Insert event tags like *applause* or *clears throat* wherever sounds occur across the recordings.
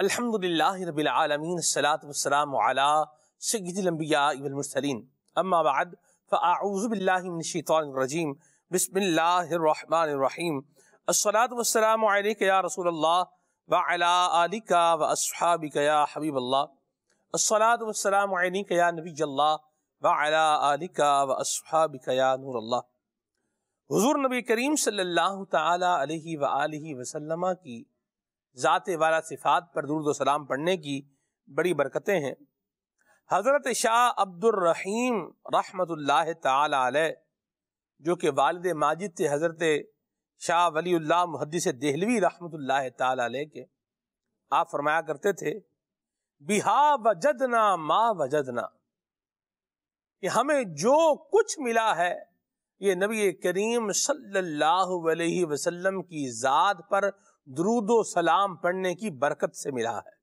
الحمد لله رب العالمين الصلاة والسلام على سيد الأنبياء والمرسلين أما بعد فأعوذ بالله من الشيطان الرجيم بسم الله الرحمن الرحيم الصلاة والسلام عليك يا رسول الله वलाका व असहाबिकया हबीब अल्लासलातसलामया नबी नबी करीम सल्लल्लाहु ताला की ज़ात वाला सिफात पर दुरुद पढ़ने की बड़ी बरकतें हैं हज़रत शाह अब्दुलरहीम रहमत तल जो कि वालद माजिद थे हज़रत शाह वली मुहदस दहलवी रहमत ताल के आप फरमाया करते थे बिहा वजदना मा वजदना कि हमें जो कुछ मिला है ये नबी करीम सल्लल्लाहु अलैहि वसल्लम की ज़ात पर दरूद सलाम पढ़ने की बरकत से मिला है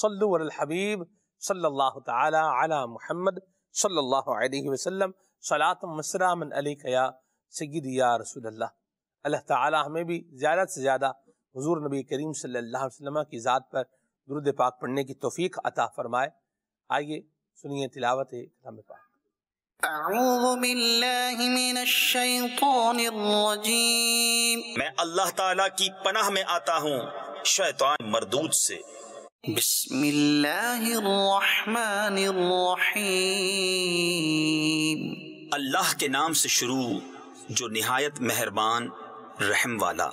सल्लु अल हबीब सल्लल्लाहु ताला अला मुहम्मद सल्लल्लाहु अलैहि वसल्लम सलात मसरा मन अली कया सैद या रसूलल्लाह अल्लाह ताला हमें भी ज़्यादा से ज़्यादा हुजूर नबी करीम सल्लल्लाहु अलैहि वसल्लम की ज़ात पर दुरुद पाक पढ़ने की तोफ़ी अता फ़रमाए आइए सुनिए तिलावत कलाम पाक أعوذ بالله من الشيطان الرجيم मैं अल्लाह ताला की पनाह में आता हूँ शैतान मरदूद से بسم الله الرحمن الرحيم अल्लाह के नाम से शुरू जो निहायत मेहरबान रहम वाला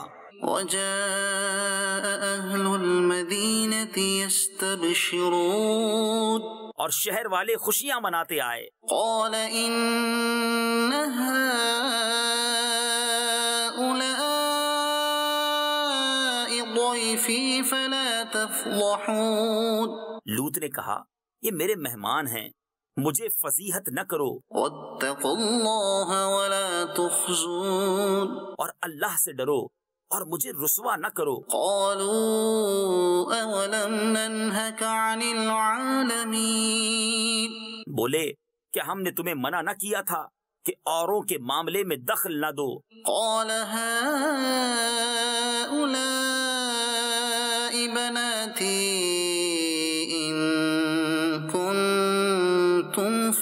और शहर वाले खुशियां मनाते आए लूत ने कहा ये मेरे मेहमान हैं मुझे फजीहत न करो और अल्लाह से डरो और मुझे रुसवा न करो बोले क्या हमने तुम्हें मना न किया था कि औरों के मामले में दखल न दो बना थी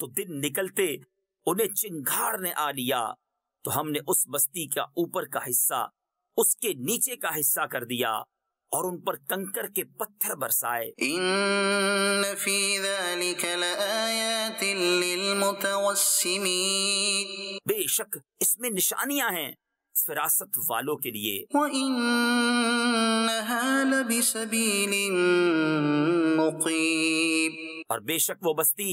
तो दिन निकलते उन्हें चिंगार ने आ लिया तो हमने उस बस्ती का ऊपर का हिस्सा उसके नीचे का हिस्सा कर दिया और उन पर कंकर के पत्थर बरसाए बेशक इसमें निशानियां हैं फिरासत वालों के लिए और बेशक वो बस्ती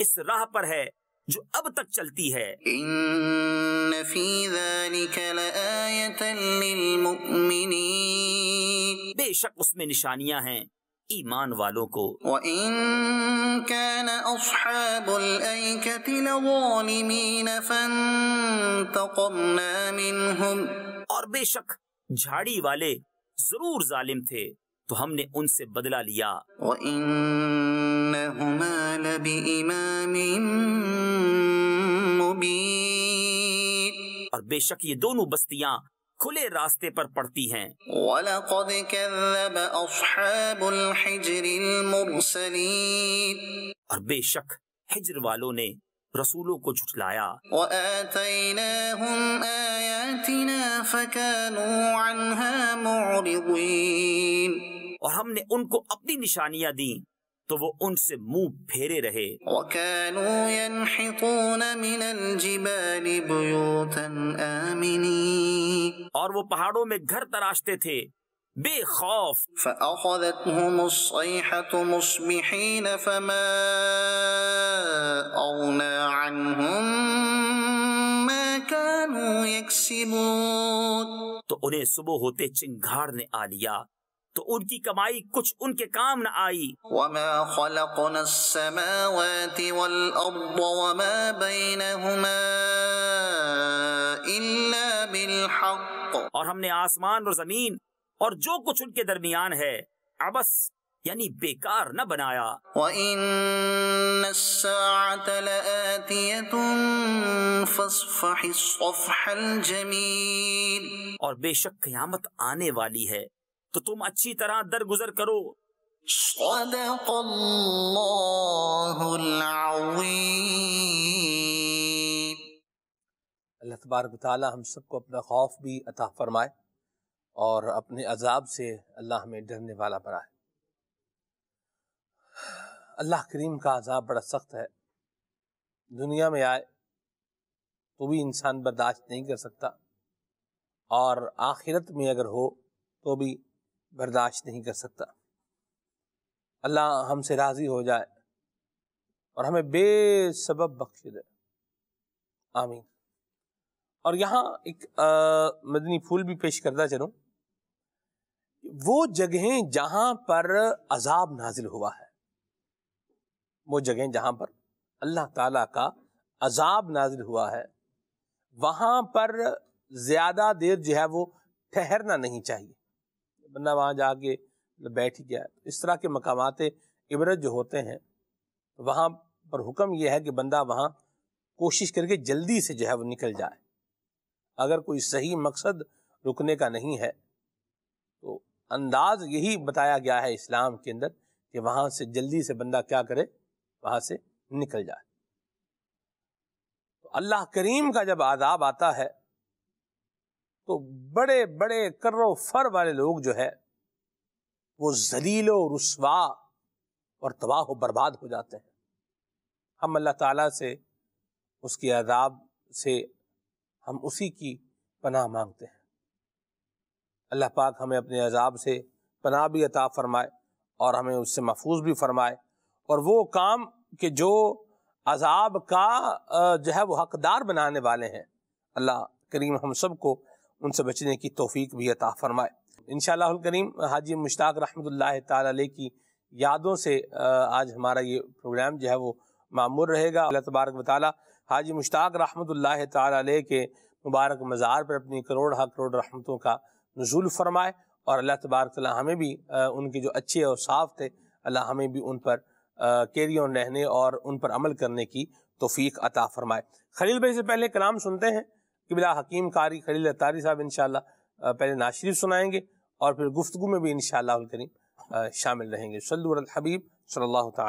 इस राह पर है जो अब तक चलती है बेशक उसमें निशानियां हैं ईमान वालों को और बेशक झाड़ी वाले जरूर जालिम थे तो हमने उनसे बदला लिया और बेशक ये दोनों बस्तियां खुले रास्ते पर पड़ती हैं और बेशक हिजर वालों ने रसूलों को झुठलाया और हमने उनको अपनी निशानियां दी तो वो उनसे मुंह फेरे रहे और वो पहाड़ों में घर तराशते थे बेखौफ तो उन्हें सुबह होते चिंगाड़ ने आ लिया तो उनकी कमाई कुछ उनके काम न आई और हमने आसमान और जमीन और जो कुछ उनके दरमियान है अबस यानी बेकार न बनाया और बेशक क्यामत आने वाली है तो तुम अच्छी तरह दरगुजर करो अल्लाह तबारक ताल हम सबको अपना खौफ भी अता फरमाए और अपने अजाब से अल्लाह में डरने वाला बनाए अल्लाह करीम का अजाब बड़ा सख्त है दुनिया में आए तो भी इंसान बर्दाश्त नहीं कर सकता और आखिरत में अगर हो तो भी बर्दाश्त नहीं कर सकता अल्लाह हमसे राज़ी हो जाए और हमें बेसब बख्श दे आमीन और यहाँ एक आ, मदनी फूल भी पेश करता चलो वो जगहें जहां पर अजाब नाजिल हुआ है वो जगह जहां पर अल्लाह ताला का अजाब नाजिल हुआ है वहां पर ज़्यादा देर जो है वो ठहरना नहीं चाहिए बंदा वहाँ जाके मतलब बैठ ही गया इस तरह के मकाम इबरत जो होते हैं वहाँ पर हुक्म यह है कि बंदा वहाँ कोशिश करके जल्दी से जो है वो निकल जाए अगर कोई सही मकसद रुकने का नहीं है तो अंदाज यही बताया गया है इस्लाम के अंदर कि वहाँ से जल्दी से बंदा क्या करे वहाँ से निकल जाए तो अल्लाह करीम का जब आदाब आता है तो बड़े बड़े करो फर वाले लोग जो है वो जलीलो रसवा और तबाह बर्बाद हो जाते हैं हम अल्लाह ताला से उसकी आदाब से हम उसी की पनाह मांगते हैं अल्लाह पाक हमें अपने अजाब से पनाह भी अता फरमाए और हमें उससे महफूज भी फरमाए और वो काम के जो अजाब का जो है वो हकदार बनाने वाले हैं अल्लाह करीम हम सबको उनसे बचने की तोफ़ी भी अता फ़रमाए इन करीम हाजी मुश्ताक रहमत ताली की यादों से आज हमारा ये प्रोग्राम जो है वो मामूर रहेगा अल्लाह तबारक वाली हाजी मुश्ताक रहमत ताली के मुबारक मज़ार पर अपनी करोड़ हा करोड़ रहमतों का नजूल फरमाए और अल्लाह तबारक हमें भी उनके जो अच्छे और साफ़ थे अल्लाह हमें भी उन पर कैरी रहने और उन पर अमल करने की तोफ़ी अता फ़रमाए खलील भाई से पहले कलाम सुनते हैं कि बिला हकीम कारी खलील अतारी साहब इन पहले नाशरी सुनाएंगे और फिर गुफ्तु में भी इन करीम शामिल रहेंगे सल्लूर हबीब सल्ला तला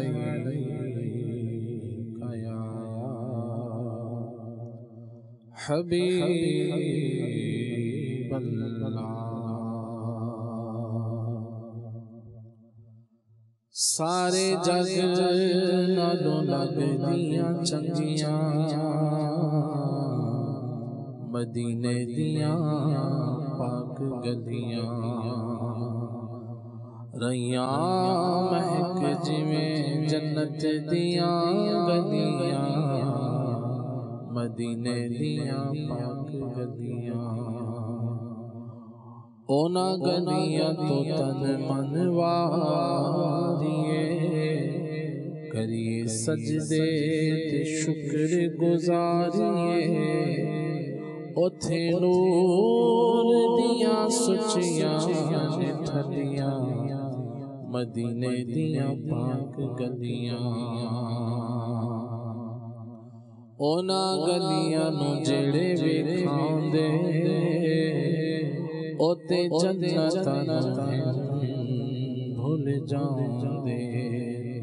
الله हबीब सारे जग नालो लग दिया चंगिया मदीने दिया पाक गलिया रैया महक जिमें जन्नत दिया गलिया मदीने दिया पाक गलियां ओना गलियां तो तन मनवा दिए करिए सजदे ते शुक्र गुजारिए उथे नूर दिया सुचिया ठलियां मदीने दिया पाक गलियां ਉਹਨਾਂ ਗਲੀਆਂ ਨੂੰ ਜਿਹੜੇ ਵੇਖਾਉਂਦੇ ਉਤੇ ਜੰਨਤਾਂ ਨੂੰ ਭੁੱਲ ਜਾਂਦੇ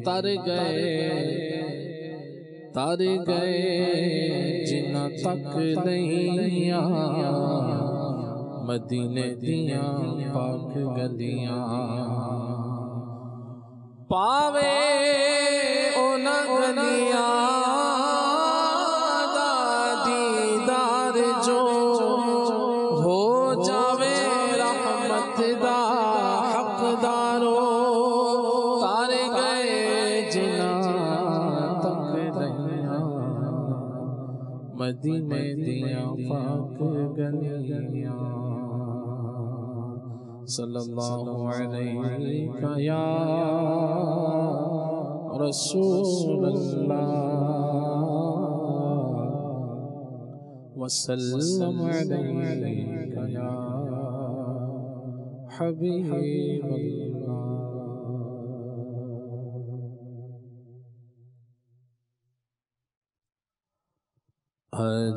ਤਰ ਗਏ ਤਰ ਗਏ ਜਿਨ੍ਹਾਂ ਤੱਕ ਨਹੀਂ ਆ ਮਦੀਨੇ ਦੀਆਂ ਪਾਕ ਗਲੀਆਂ ਪਾਵੇ ਉਹਨਾਂ ਗਲੀਆਂ सल्लल्लाहु अलैहि या रसूल अल्लाह वसल्लम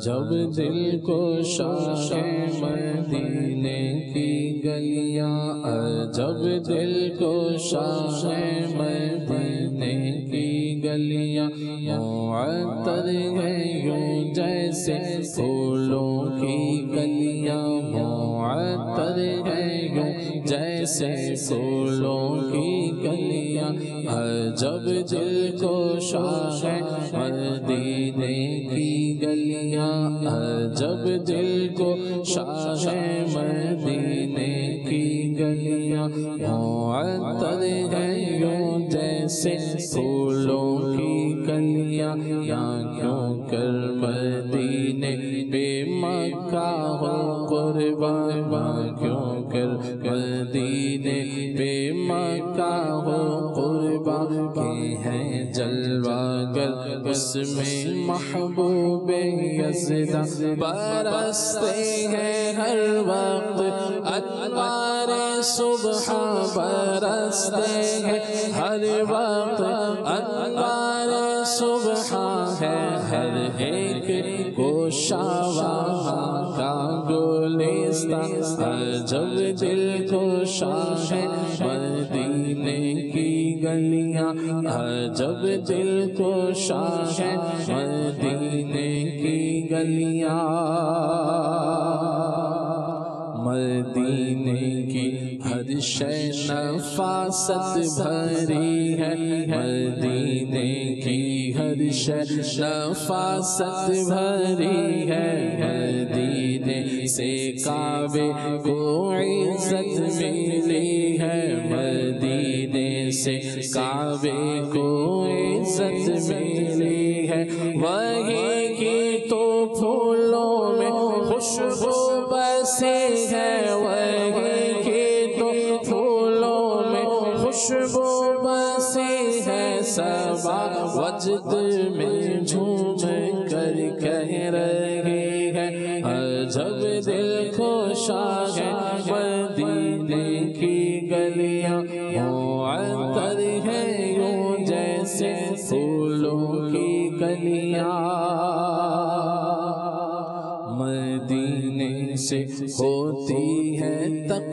जब दिल को शाह मदीने की गैया अजब दिल को शाह मदीने की गलियां मुअतर है यूं जैसे फूलों की गलियां मुअतर है यूं जैसे फूलों की गलियां अजब दिल को शाहे मदीने की गलियां अजब दिल को शाहे जैसे फूलों की कलियां में महबूब बरसते हैं हर वक्त अनवारे सुबह बरसते हैं हर वक्त अनवारे सुबह है हर एक गोशावा का गोलिस्ता जब दिल गोशा है गलिया अजब दिल को शाह मदीने की गलिया मदीने की हर शय नफासत भरी है मदीने की हर शय नफासत भरी है मदीने से काबे को इज्जत मिली ಕಾಬೇಕು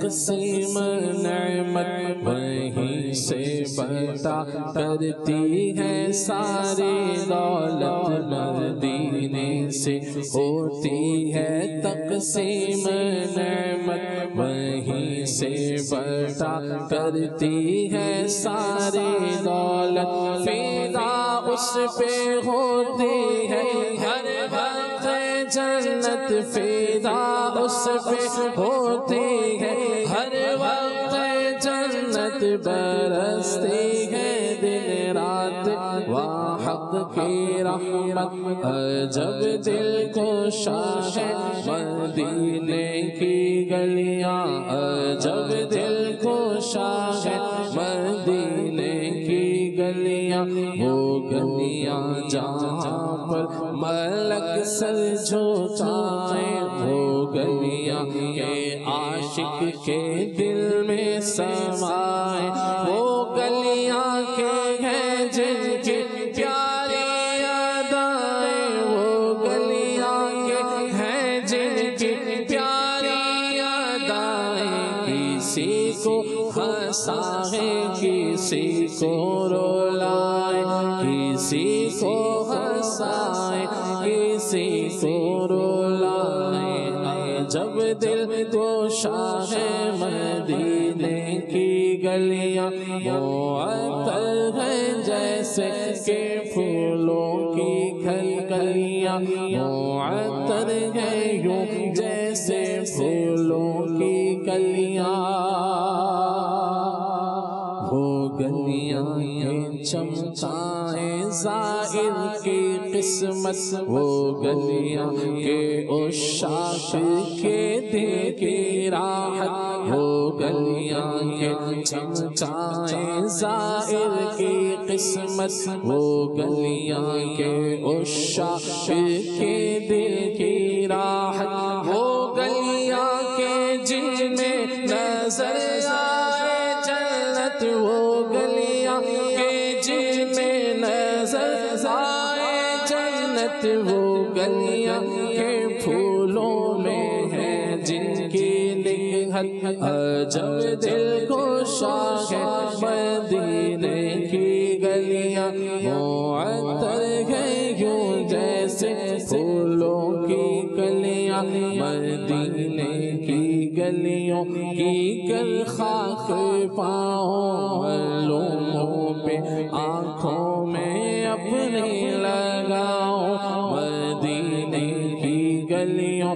तकसीम नमत वहीं से बता करती है सारी दौलत मदीने से होती है तकसीम नमत वहीं से बता करती है सारी दौलत फिदा उस पे होती है हर भक्त जन्नत फिदा उस पे हो برستی ہے دن رات وحق کی رحمت عجب دل کو شاہ مدینے کی گلیاں عجب دل کو شاہ مدینے کی گلیاں وہ گلیاں جہاں پر ملک سر جھوٹائیں وہ گلیاں کے عاشق کے دل मुअत्तर है जैसे फूलों की कलियां हो गलियां चमचाए जाहिर की किस्मत वो गलियां के उशाश के दे के राहत हो गलियां के जाहिर की किस्मत वो गलियां के उषा के दिल की राह वो गलियां के जिनमें नजर आए जन्नत वो गलियां के जिनमें नजर आए जन्नत वो गलियां के फूलों में है जिनकी लिखत अजब दुनियों की गल खाक पाओ मलूमों पे आँखों में अपने लगाओ मदीने की गलियों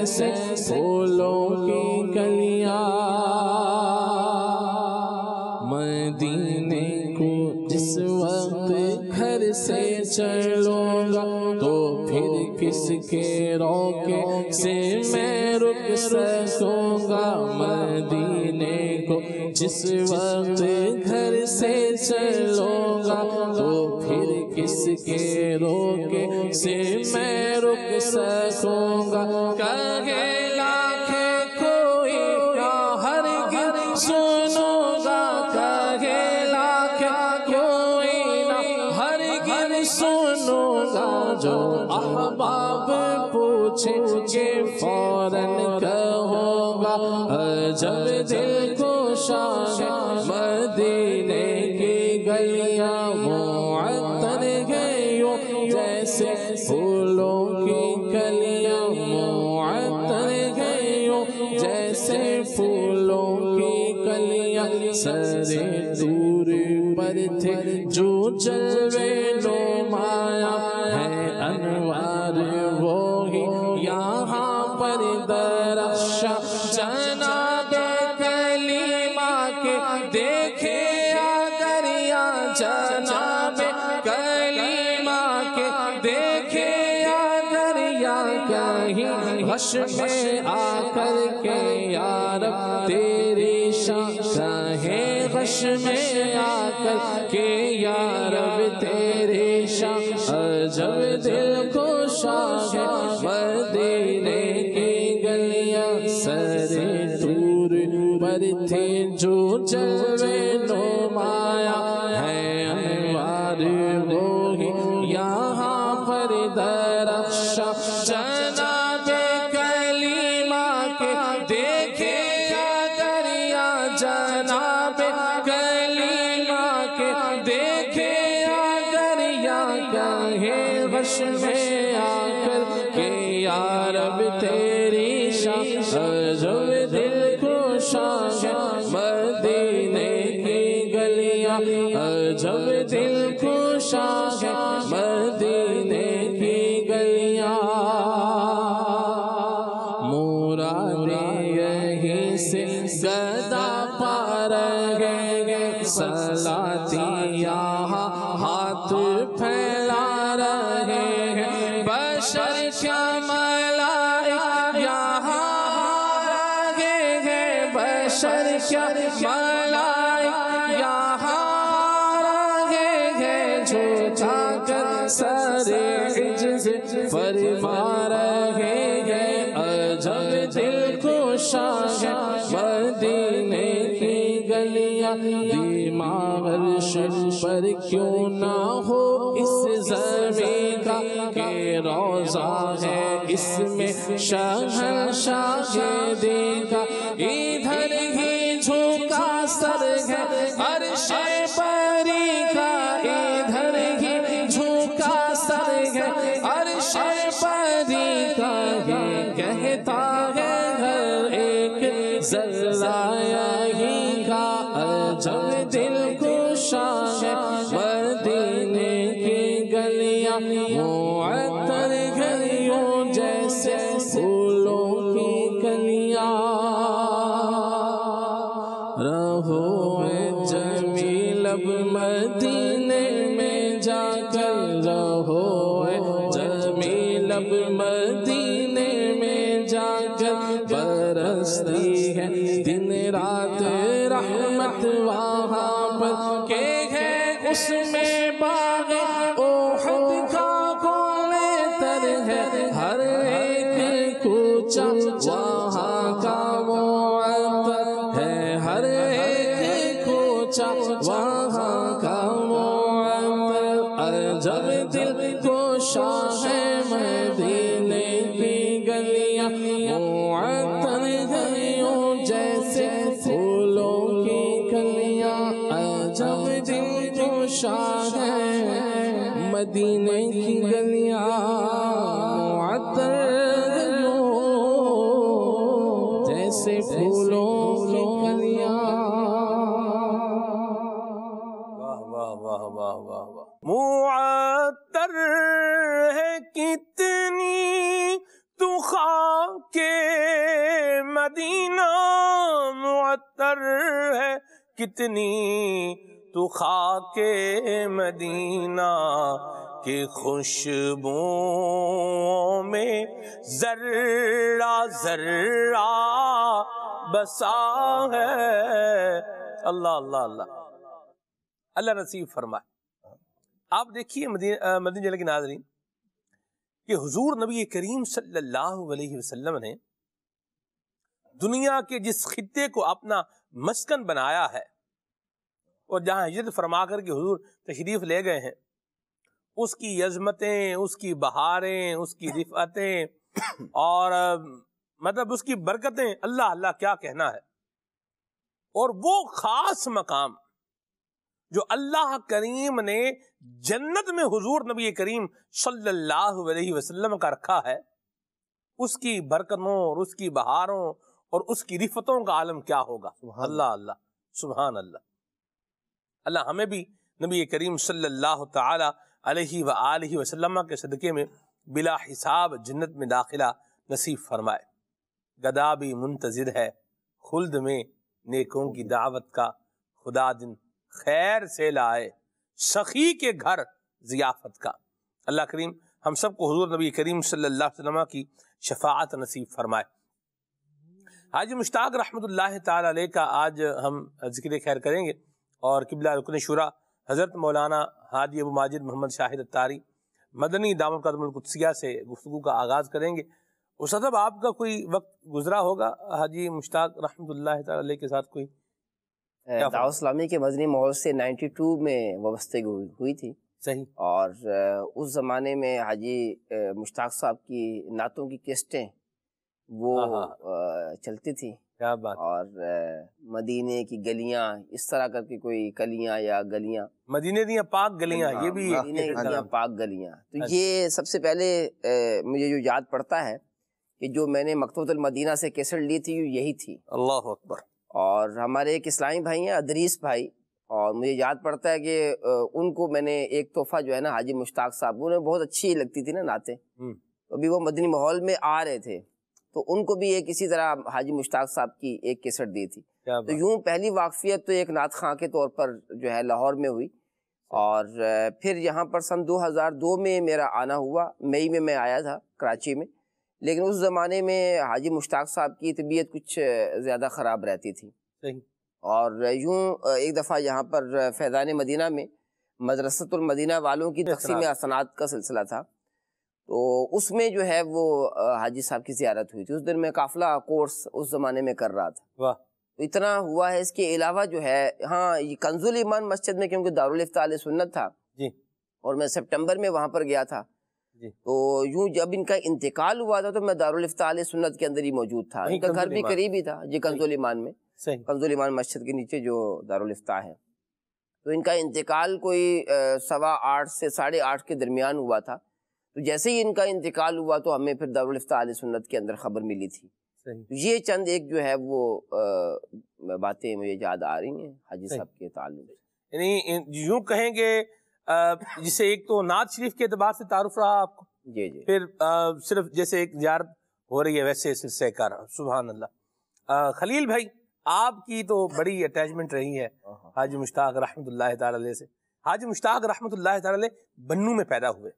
जैसे फूलों की कलिया मदीने को जिस वक्त घर से चलूंगा तो फिर किसके रोके से मैं रुक मैं मदीने को जिस वक्त घर से चलूंगा तो फिर किसके रोके से मैं रुक सकूंगा में आकर के यार तेरे शाह है गश में आकर के यार तेरे शाह जब दिल को शाह मदीने की गलियां सरे दूर पर थे जो चल सरे इज फरमा रहे हैं अजब दिल को है मदीने की गलियां शर पर क्यों ना हो इस जमी का के रोजा है इसमें शाह शाह देखा बेहतर है कितनी तू खाके मदीना के खुशबुओं में जर्रा जर्रा बसा है अल्लाह अल्लाह अल्लाह अल्लाह नसीब फरमाए आप देखिए मदीन मदीन जल के नाजरीन कि हुजूर नबी करीम सल्लल्लाहु अलैहि वसल्लम ने दुनिया के जिस खत्े को अपना मस्कन बनाया है और जहाँ हिजरत फरमा कर के हजूर तशरीफ़ ले गए हैं उसकी यजमतें उसकी बहारें उसकी रिफतें और मतलब उसकी बरकतें अल्लाह अल्लाह क्या कहना है और वो खास मकाम जो अल्लाह करीम ने जन्नत में हुजूर नबी करीम सल्लल्लाहु अलैहि वसल्लम का रखा है उसकी बरकतों और उसकी बहारों और उसकी रिफतों का आलम क्या होगा अल्लाह अल्लाह सुबहान अल्लाह अल्लाह हमें भी नबी करीम सल्लल्लाहु अलैहि अलैहि के सदक़े में बिला हिसाब जन्नत में दाखिला नसीब फरमाए गदा भी मुंतज़र है खुल्द में नेकों की दावत का खुदा दिन खैर से लाए सखी के घर जियाफत का अल्लाह करीम हम सबको हजूर नबी करीम सल्लल्लाहु अलैहि वसल्लम की शफात नसीब फरमाए हाजी मुश्ताक रहमत ताल का आज हम जिक्र खैर करेंगे और किबला रुकन शुरा हज़रत मौलाना हाजी अबू माजिद मोहम्मद शाहिद तारी मदनी दामद कदमकुदसिया से गुफ्तु का आगाज़ करेंगे उस अदब आपका कोई वक्त गुजरा होगा हाजी मुश्ताक रहमत ताल के साथ कोई दाउसलामी के मदनी माहौल से 92 में वबस्तगी हुई थी सही और उस ज़माने में हाजी मुश्ताक साहब की नातों की किस्तें वो हाँ, हाँ। चलती थी क्या बात और मदीने की गलियां इस तरह करके कोई कलियां या गलियां मदीने दिया पाक गलियां हाँ, ये भी मदीने दिया पाक गलियां तो अच्छा। ये सबसे पहले मुझे जो याद पड़ता है कि जो मैंने मकतबतुल मदीना से केसर ली थी यही थी अल्लाह अकबर और हमारे एक इस्लामी भाई हैं अदरीस भाई और मुझे याद पड़ता है कि उनको मैंने एक तोहफा जो है ना हाजी मुश्ताक साहब उन्हें बहुत अच्छी लगती थी ना नाते अभी वो मदनी माहौल में आ रहे थे तो उनको भी एक इसी तरह हाजी मुश्ताक साहब की एक केसट दी थी तो यूं पहली वाकफियत तो एक नाथ खां के तौर पर जो है लाहौर में हुई और फिर यहाँ पर सन 2002 में मेरा आना हुआ मई में मैं आया था कराची में लेकिन उस ज़माने में हाजी मुश्ताक साहब की तबीयत कुछ ज़्यादा ख़राब रहती थी और यूँ एक दफ़ा यहाँ पर फैज़ान मदीना में मदरसतुलमदीना वालों की तकसीम असनात का सिलसिला था तो उसमें जो है वो हाजी साहब की ज्यारत हुई थी उस दिन मैं काफिला कोर्स उस ज़माने में कर रहा था वाह तो इतना हुआ है इसके अलावा जो है हाँ ये कंजुल ईमान मस्जिद में क्योंकि दारुल इफ्ताल सुन्नत था जी और मैं सितंबर में वहाँ पर गया था जी तो यूं जब इनका इंतकाल हुआ था तो मैं दारुल इफ्ताल सुन्नत के अंदर ही मौजूद था इनका घर भी करीब ही था जी कंजुल ईमान में कंजुल ईमान मस्जिद के नीचे जो दारुल है तो इनका इंतकाल कोई सवा आठ से साढ़े आठ के दरमियान हुआ था तो जैसे ही इनका इंतकाल हुआ तो हमें फिर दारुलफ्ता सुन्नत के अंदर ख़बर मिली थी तो ये चंद एक जो है वो बातें मुझे याद आ रही हैं हाजी साहब के ताल्लुक यानी यूँ कहें कि जिसे एक तो नाज शरीफ के अतबार से तारुफ रहा आपको जी जी फिर आ, सिर्फ जैसे एक जार हो रही है वैसे सिलसिले का सुबह अल्लाह खलील भाई आपकी तो बड़ी अटैचमेंट रही है हाँ, हाँ। हाजी मुश्ताक रहमत से हाजी मुश्ताक रहमत बन्नू में पैदा हुए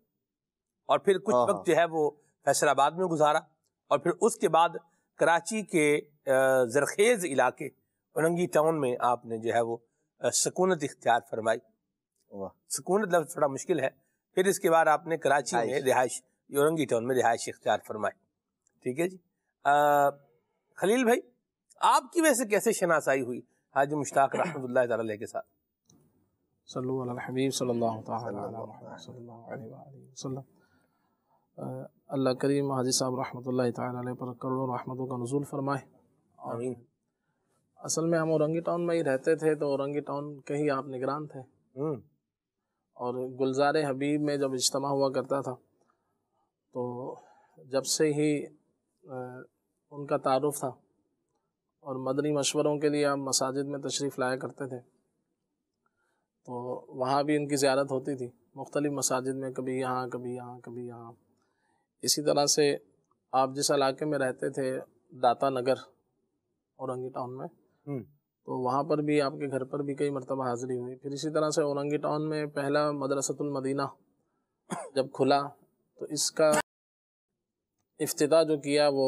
और फिर कुछ हाँ, वक्त हाँ। जो है वो फैसलाबाद में गुजारा और फिर उसके बाद कराची के जरखेज़ इलाके उनंगी टाउन में आपने जो है वो सकूनत इख्तियार फरमाई सकूनत लफ्ज़ थोड़ा मुश्किल है फिर इसके बाद आपने कराची में रिहाइश औरंगी टाउन में रिहाइश इख्तियार फरमाई ठीक है जी आ, खलील भाई आपकी वजह से कैसे शनासाई हुई हाज मुश्ताक रहमत के साथ सल्लल्लाहु अलैहि वसल्लम अल्लाह करीम हाजी साहब रहमत पर करोड़ों रहमतों का नजूल फरमाए असल में हम औरंगी टाउन में ही रहते थे तो औरंगी टाउन के ही आप निगरान थे हम्म। और गुलजार हबीब में जब इज्तम हुआ करता था तो जब से ही उनका तारफ़ था और मदनी मशवरों के लिए आप मसाजिद में तशरीफ़ लाया करते थे तो वहाँ भी इनकी ज़्यारत होती थी मुख्तलिफ़ मसाजिद में कभी यहाँ कभी यहाँ कभी यहाँ इसी तरह से आप जिस इलाके में रहते थे दाता नगर औरंगी टाउन में हम्म। तो वहाँ पर भी आपके घर पर भी कई मरतबा हाजिरी हुई फिर इसी तरह से औरंगी टाउन में पहला मदरसतुल मदीना *coughs* जब खुला तो इसका अफ्ताह जो किया वो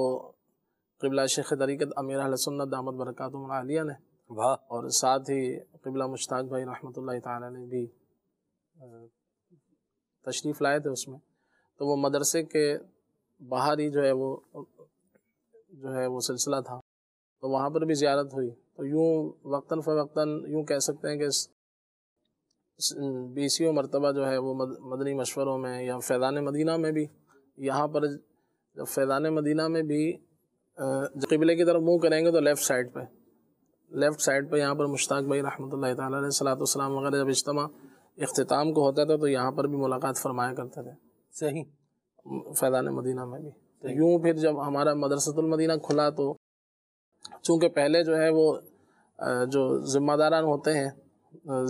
कबिला शेख तरीक़त अमीर हसन दामद बरकत आलिया ने वाह और साथ ही कबला मुश्ताक भाई रहमत ला भी तशरीफ़ लाए थे उसमें तो वो मदरसे के बाहर ही जो है वो जो है वो सिलसिला था तो वहाँ पर भी ज़्यारत हुई तो यूँ वक्ता फ़वक्ता यूँ कह सकते हैं कि बीसियों मरतबा जो है वो मदनी मशवरों में या फैज़ान मदीना में भी यहाँ पर जब फैज़ान मदीना में भी कबले की तरफ मुँह करेंगे तो लेफ़्ट साइड पर लेफ़्ट साइड पर यहाँ पर मुश्ताक भाई रहमत सलात वसलाम वगैरह जब इज्तम अख्ताम को होता था तो यहाँ पर भी मुलाकात फरमाया करते थे सही ही फैदान मदीना में भी तो यूँ फिर जब हमारा मदरसतुल मदीना खुला तो चूँकि पहले जो है वो जो ज़िम्मेदारान होते हैं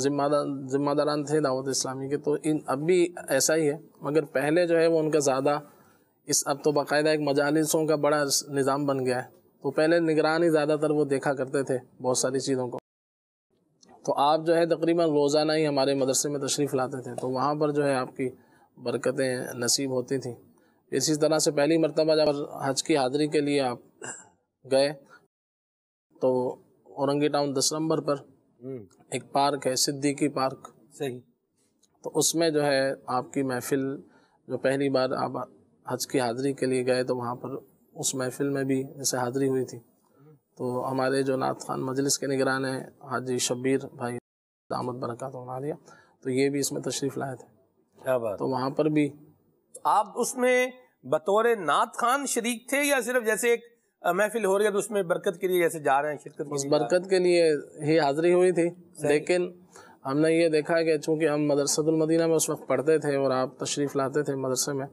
ज़िम्मेदार ज़िम्मेदारान थे दावत इस्लामी के तो इन अब भी ऐसा ही है मगर पहले जो है वो उनका ज़्यादा इस अब तो बाकायदा एक मजालसों का बड़ा निज़ाम बन गया है तो पहले निगरानी ज़्यादातर वो देखा करते थे बहुत सारी चीज़ों को तो आप जो है तकरीबन रोज़ाना ही हमारे मदरसे में तशरीफ़ लाते थे तो वहाँ पर जो है आपकी बरकतें नसीब होती थी इसी तरह से पहली मरतबा जब हज की हाज़री के लिए आप गए तो औरंगी टाउन दस नंबर पर हम्म। एक पार्क है सिद्दीकी पार्क सही तो उसमें जो है आपकी महफिल जो पहली बार आप हज की हाज़री के लिए गए तो वहाँ पर उस महफिल में भी जैसे हाज़िरी हुई थी तो हमारे जो नाथ खान मजलिस के निगरान हैं हाजी शब्बीर भाई दामद बरकत तो ये भी इसमें तशरीफ़ लाए थे क्या बात तो वहाँ पर भी तो आप उसमें बतौर नात खान शरीक थे या सिर्फ जैसे एक महफिल हो रही है तो उसमें बरकत के लिए जैसे जा रहे हैं शिरकत उस बरकत के लिए ही हाजिरी हुई थी लेकिन हमने ये देखा कि चूंकि हम मदरसतुल मदीना में उस वक्त पढ़ते थे और आप तशरीफ़ लाते थे मदरसे में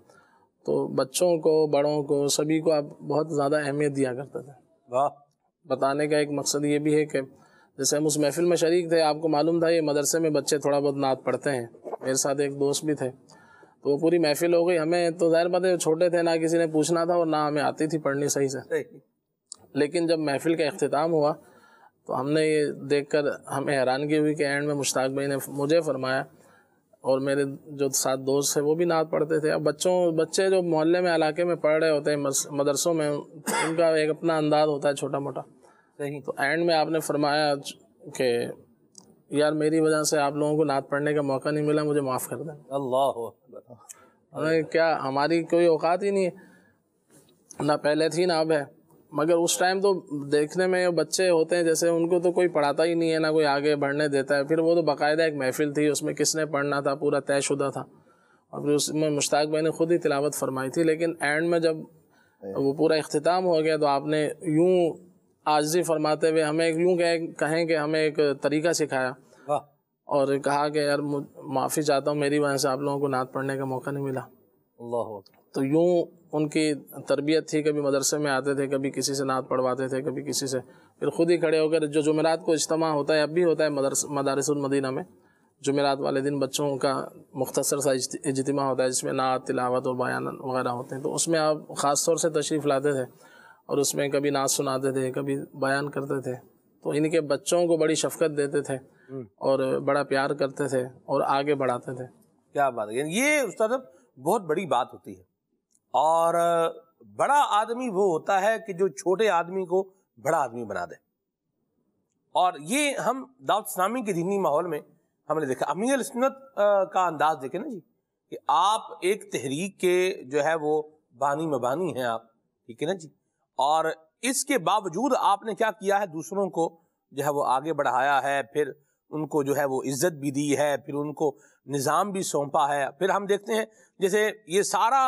तो बच्चों को बड़ों को सभी को आप बहुत ज़्यादा अहमियत दिया करते थे वाह बताने का एक मकसद ये भी है कि जैसे हम उस महफिल में शरीक थे आपको मालूम था ये मदरसे में बच्चे थोड़ा बहुत नात पढ़ते हैं मेरे साथ एक दोस्त भी थे तो वो पूरी महफिल हो गई हमें तो जाहिर बात है छोटे थे ना किसी ने पूछना था और ना हमें आती थी पढ़नी सही से लेकिन जब महफिल का अख्ताम हुआ तो हमने ये देख कर हमें हैरानगी हुई कि एंड में मुश्ताक भाई ने मुझे फरमाया और मेरे जो साथ दोस्त थे वो भी नात पढ़ते थे अब बच्चों बच्चे जो मोहल्ले में इलाके में पढ़ रहे होते हैं मदरसों में उनका एक अपना अंदाज होता है छोटा मोटा नहीं तो एंड में आपने फरमाया कि यार मेरी वजह से आप लोगों को नात पढ़ने का मौका नहीं मिला मुझे माफ़ कर दें अल्लाह हमें क्या हमारी कोई औकात ही नहीं है ना पहले थी ना अब है मगर उस टाइम तो देखने में बच्चे होते हैं जैसे उनको तो कोई पढ़ाता ही नहीं है ना कोई आगे बढ़ने देता है फिर वो तो बाकायदा एक महफिल थी उसमें किसने पढ़ना था पूरा तयशुदा था और फिर उसमें मुश्ताक भाई ने खुद ही तिलावत फरमाई थी लेकिन एंड में जब वो पूरा अख्ताम हो गया तो आपने यूँ आजी फरमाते हुए हमें एक यूँ कहें कहें कि हमें एक तरीका सिखाया और कहा कि यार माफ़ी चाहता हूँ मेरी वजह से आप लोगों को नात पढ़ने का मौका नहीं मिला तो यूँ उनकी तरबियत थी कभी मदरसे में आते थे कभी किसी से नात पढ़वाते थे कभी किसी से फिर खुद ही खड़े होकर जो जुमेरात को इज्तम होता है अब भी होता है मदरस मदारसमदीना में जुमेरात वाले दिन बच्चों का मुख्तर सा इजतम होता है जिसमें नात तिलावत और बयान वगैरह होते हैं तो उसमें आप ख़ास तौर से तशरीफ़ लाते थे और उसमें कभी नाच सुनाते थे कभी बयान करते थे तो इनके बच्चों को बड़ी शफकत देते थे हम्म। और बड़ा प्यार करते थे और आगे बढ़ाते थे क्या बात है ये उस्ताद बहुत बड़ी बात होती है और बड़ा आदमी वो होता है कि जो छोटे आदमी को बड़ा आदमी बना दे और ये हम दाऊद इस्लामी के दीनी माहौल में हमने देखा अमीर सुन्नत का अंदाज देखे ना जी कि आप एक तहरीक के जो है वो बानी मबानी हैं आप ठीक है ना जी और इसके बावजूद आपने क्या किया है दूसरों को जो है वो आगे बढ़ाया है फिर उनको जो है वो इज्जत भी दी है फिर उनको निज़ाम भी सौंपा है फिर हम देखते हैं जैसे ये सारा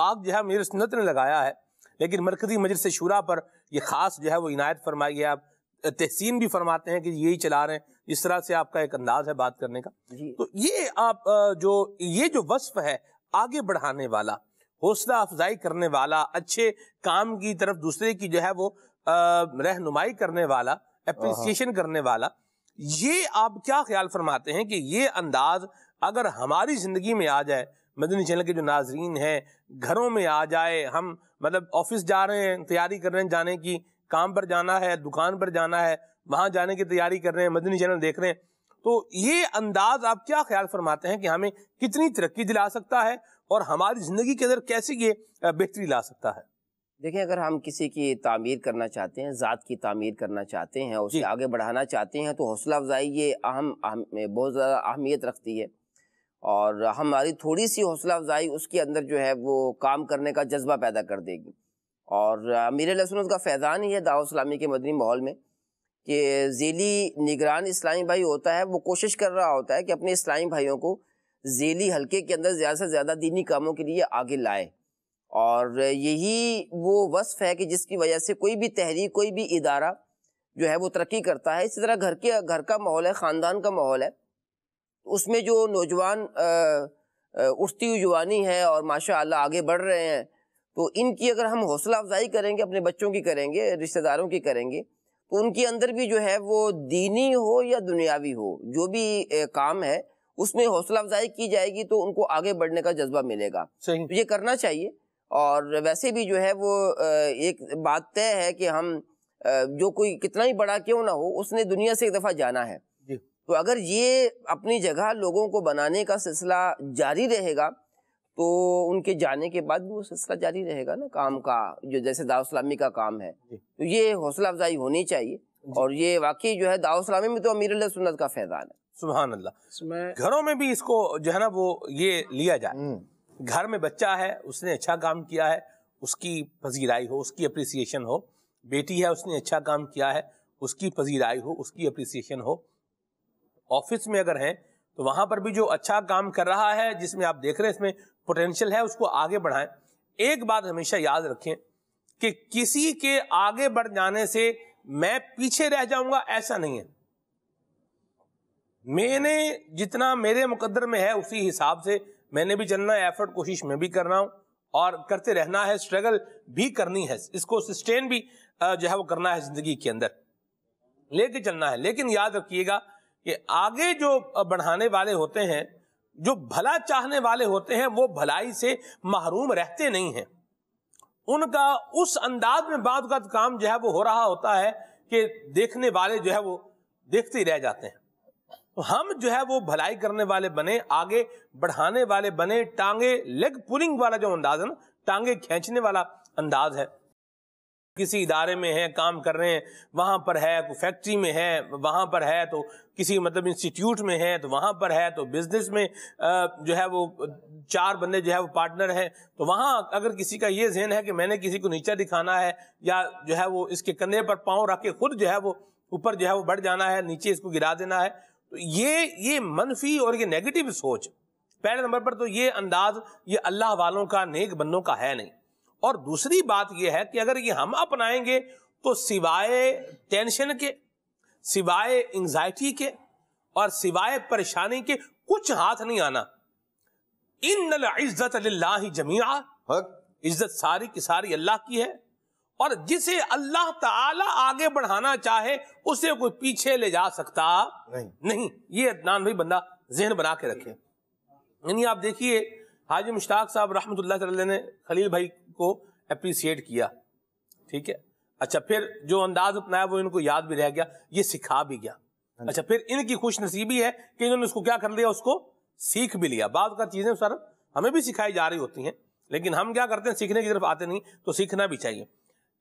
बाग जो है मेरे सन्नत ने लगाया है लेकिन मरकज़ी मजलिस शुरा पर यह ख़ास जो है वो इनायत फरमाई है आप तहसीन भी फरमाते हैं कि यही चला रहे हैं इस तरह से आपका एक अंदाज है बात करने का तो ये आप जो ये जो वस्फ है आगे बढ़ाने वाला हौसला अफजाई करने वाला अच्छे काम की तरफ दूसरे की जो है वो रहनुमाई करने वाला अप्रिसिएशन हाँ। करने वाला ये आप क्या ख्याल फरमाते हैं कि ये अंदाज अगर हमारी ज़िंदगी में आ जाए मदनी चैनल के जो नाजरीन हैं घरों में आ जाए हम मतलब ऑफिस जा रहे हैं तैयारी कर रहे हैं जाने की काम पर जाना है दुकान पर जाना है वहां जाने की तैयारी कर रहे हैं मदनी चैनल देख रहे हैं तो ये अंदाज आप क्या ख्याल फरमाते हैं कि हमें कितनी तरक्की दिला सकता है और हमारी ज़िंदगी के अंदर कैसे ये बेहतरी ला सकता है देखिए अगर हम किसी की तामीर करना चाहते हैं ज़ात की तामीर करना चाहते हैं उसे आगे बढ़ाना चाहते हैं तो हौसला अफजाई ये अहम बहुत ज़्यादा अहमियत रखती है और हमारी थोड़ी सी हौसला अफजाई उसके अंदर जो है वो काम करने का जज्बा पैदा कर देगी और मेरे लसन का फैज़ान ही है दावा इस्लामी के मदनी माहौल में कि झेली निगरान इस्लामी भाई होता है वो कोशिश कर रहा होता है कि अपने इस्लामी भाइयों को झेली हल्के के अंदर ज़्यादा से ज़्यादा दीनी कामों के लिए आगे लाए और यही वो वसफ़ है कि जिसकी वजह से कोई भी तहरीक कोई भी इदारा जो है वो तरक्की करता है इसी तरह घर के घर का माहौल है ख़ानदान का माहौल है उसमें जो नौजवान उठती हुई जवानी है और माशा अल्लाह आगे बढ़ रहे हैं तो इनकी अगर हम हौसला अफजाई करेंगे अपने बच्चों की करेंगे रिश्तेदारों की करेंगे तो उनके अंदर भी जो है वो दीनी हो या दुनियावी हो जो भी काम है उसमें हौसला अफजाई की जाएगी तो उनको आगे बढ़ने का जज्बा मिलेगा तो ये करना चाहिए और वैसे भी जो है वो एक बात तय है कि हम जो कोई कितना ही बड़ा क्यों ना हो उसने दुनिया से एक दफ़ा जाना है तो अगर ये अपनी जगह लोगों को बनाने का सिलसिला जारी रहेगा तो उनके जाने के बाद भी वो सिलसिला जारी रहेगा ना काम का जो जैसे दाउसलामी का काम है तो ये हौसला अफजाई होनी चाहिए और ये वाकई जो है दाउसलामी में तो अमीर सुन्नत का फैजान है सुबह अल्लाह घरों में भी इसको जो है ना वो ये लिया जाए हम्म। घर में बच्चा है उसने अच्छा काम किया है उसकी पजीराई हो उसकी अप्रिसिएशन हो बेटी है उसने अच्छा काम किया है उसकी पजीराई हो उसकी अप्रिसिएशन हो ऑफिस में अगर है तो वहां पर भी जो अच्छा काम कर रहा है जिसमें आप देख रहे हैं इसमें पोटेंशियल है उसको आगे बढ़ाएं एक बात हमेशा याद रखें कि किसी के आगे बढ़ जाने से मैं पीछे रह जाऊंगा ऐसा नहीं है मैंने जितना मेरे मुकद्दर में है उसी हिसाब से मैंने भी चलना है एफर्ट कोशिश मैं भी कर रहा हूँ और करते रहना है स्ट्रगल भी करनी है इसको सस्टेन भी जो है वो करना है ज़िंदगी के अंदर लेके चलना है लेकिन याद रखिएगा कि आगे जो बढ़ाने वाले होते हैं जो भला चाहने वाले होते हैं वो भलाई से महरूम रहते नहीं हैं उनका उस अंदाज में बाद काम जो है वो हो रहा होता है कि देखने वाले जो है वो देखते ही रह जाते हैं तो हम जो है वो भलाई करने वाले बने आगे बढ़ाने वाले बने टांगे लेग पुलिंग वाला जो अंदाज है ना टांगे खींचने वाला अंदाज है किसी इदारे में है काम कर रहे हैं वहां पर है कोई फैक्ट्री में है वहां पर है तो किसी मतलब इंस्टीट्यूट में है तो वहां पर है तो बिजनेस में जो है वो चार बंदे जो है वो पार्टनर हैं तो वहां अगर किसी का ये जहन है कि मैंने किसी को नीचा दिखाना है या जो है वो इसके कंधे पर पाँव रख के खुद जो है वो ऊपर जो है वो बढ़ जाना है नीचे इसको गिरा देना है तो ये ये मनफी और ये नेगेटिव सोच पहले नंबर पर तो ये अंदाज ये अल्लाह वालों का नेक बंदों का है नहीं और दूसरी बात यह है कि अगर ये हम अपनाएंगे तो सिवाय टेंशन के सिवाय एंजाइटी के और सिवाय परेशानी के कुछ हाथ नहीं आना इन इज्जत जमीआ इज्जत सारी की सारी अल्लाह की है और जिसे अल्लाह ताला आगे बढ़ाना चाहे उसे कोई पीछे ले जा सकता नहीं नहीं ये अदनान भाई बंदा जहन बना के रखे यानी आप देखिए हाजी मुश्ताक साहब रहमत ने खलील भाई को अप्रिसिएट किया ठीक है अच्छा फिर जो अंदाज अपनाया वो इनको याद भी रह गया ये सिखा भी गया हाँ अच्छा फिर इनकी खुश नसीबी है कि इन्होंने उसको क्या कर लिया उसको सीख भी लिया बाद का चीजें सर हमें भी सिखाई जा रही होती हैं लेकिन हम क्या करते हैं सीखने की तरफ आते नहीं तो सीखना भी चाहिए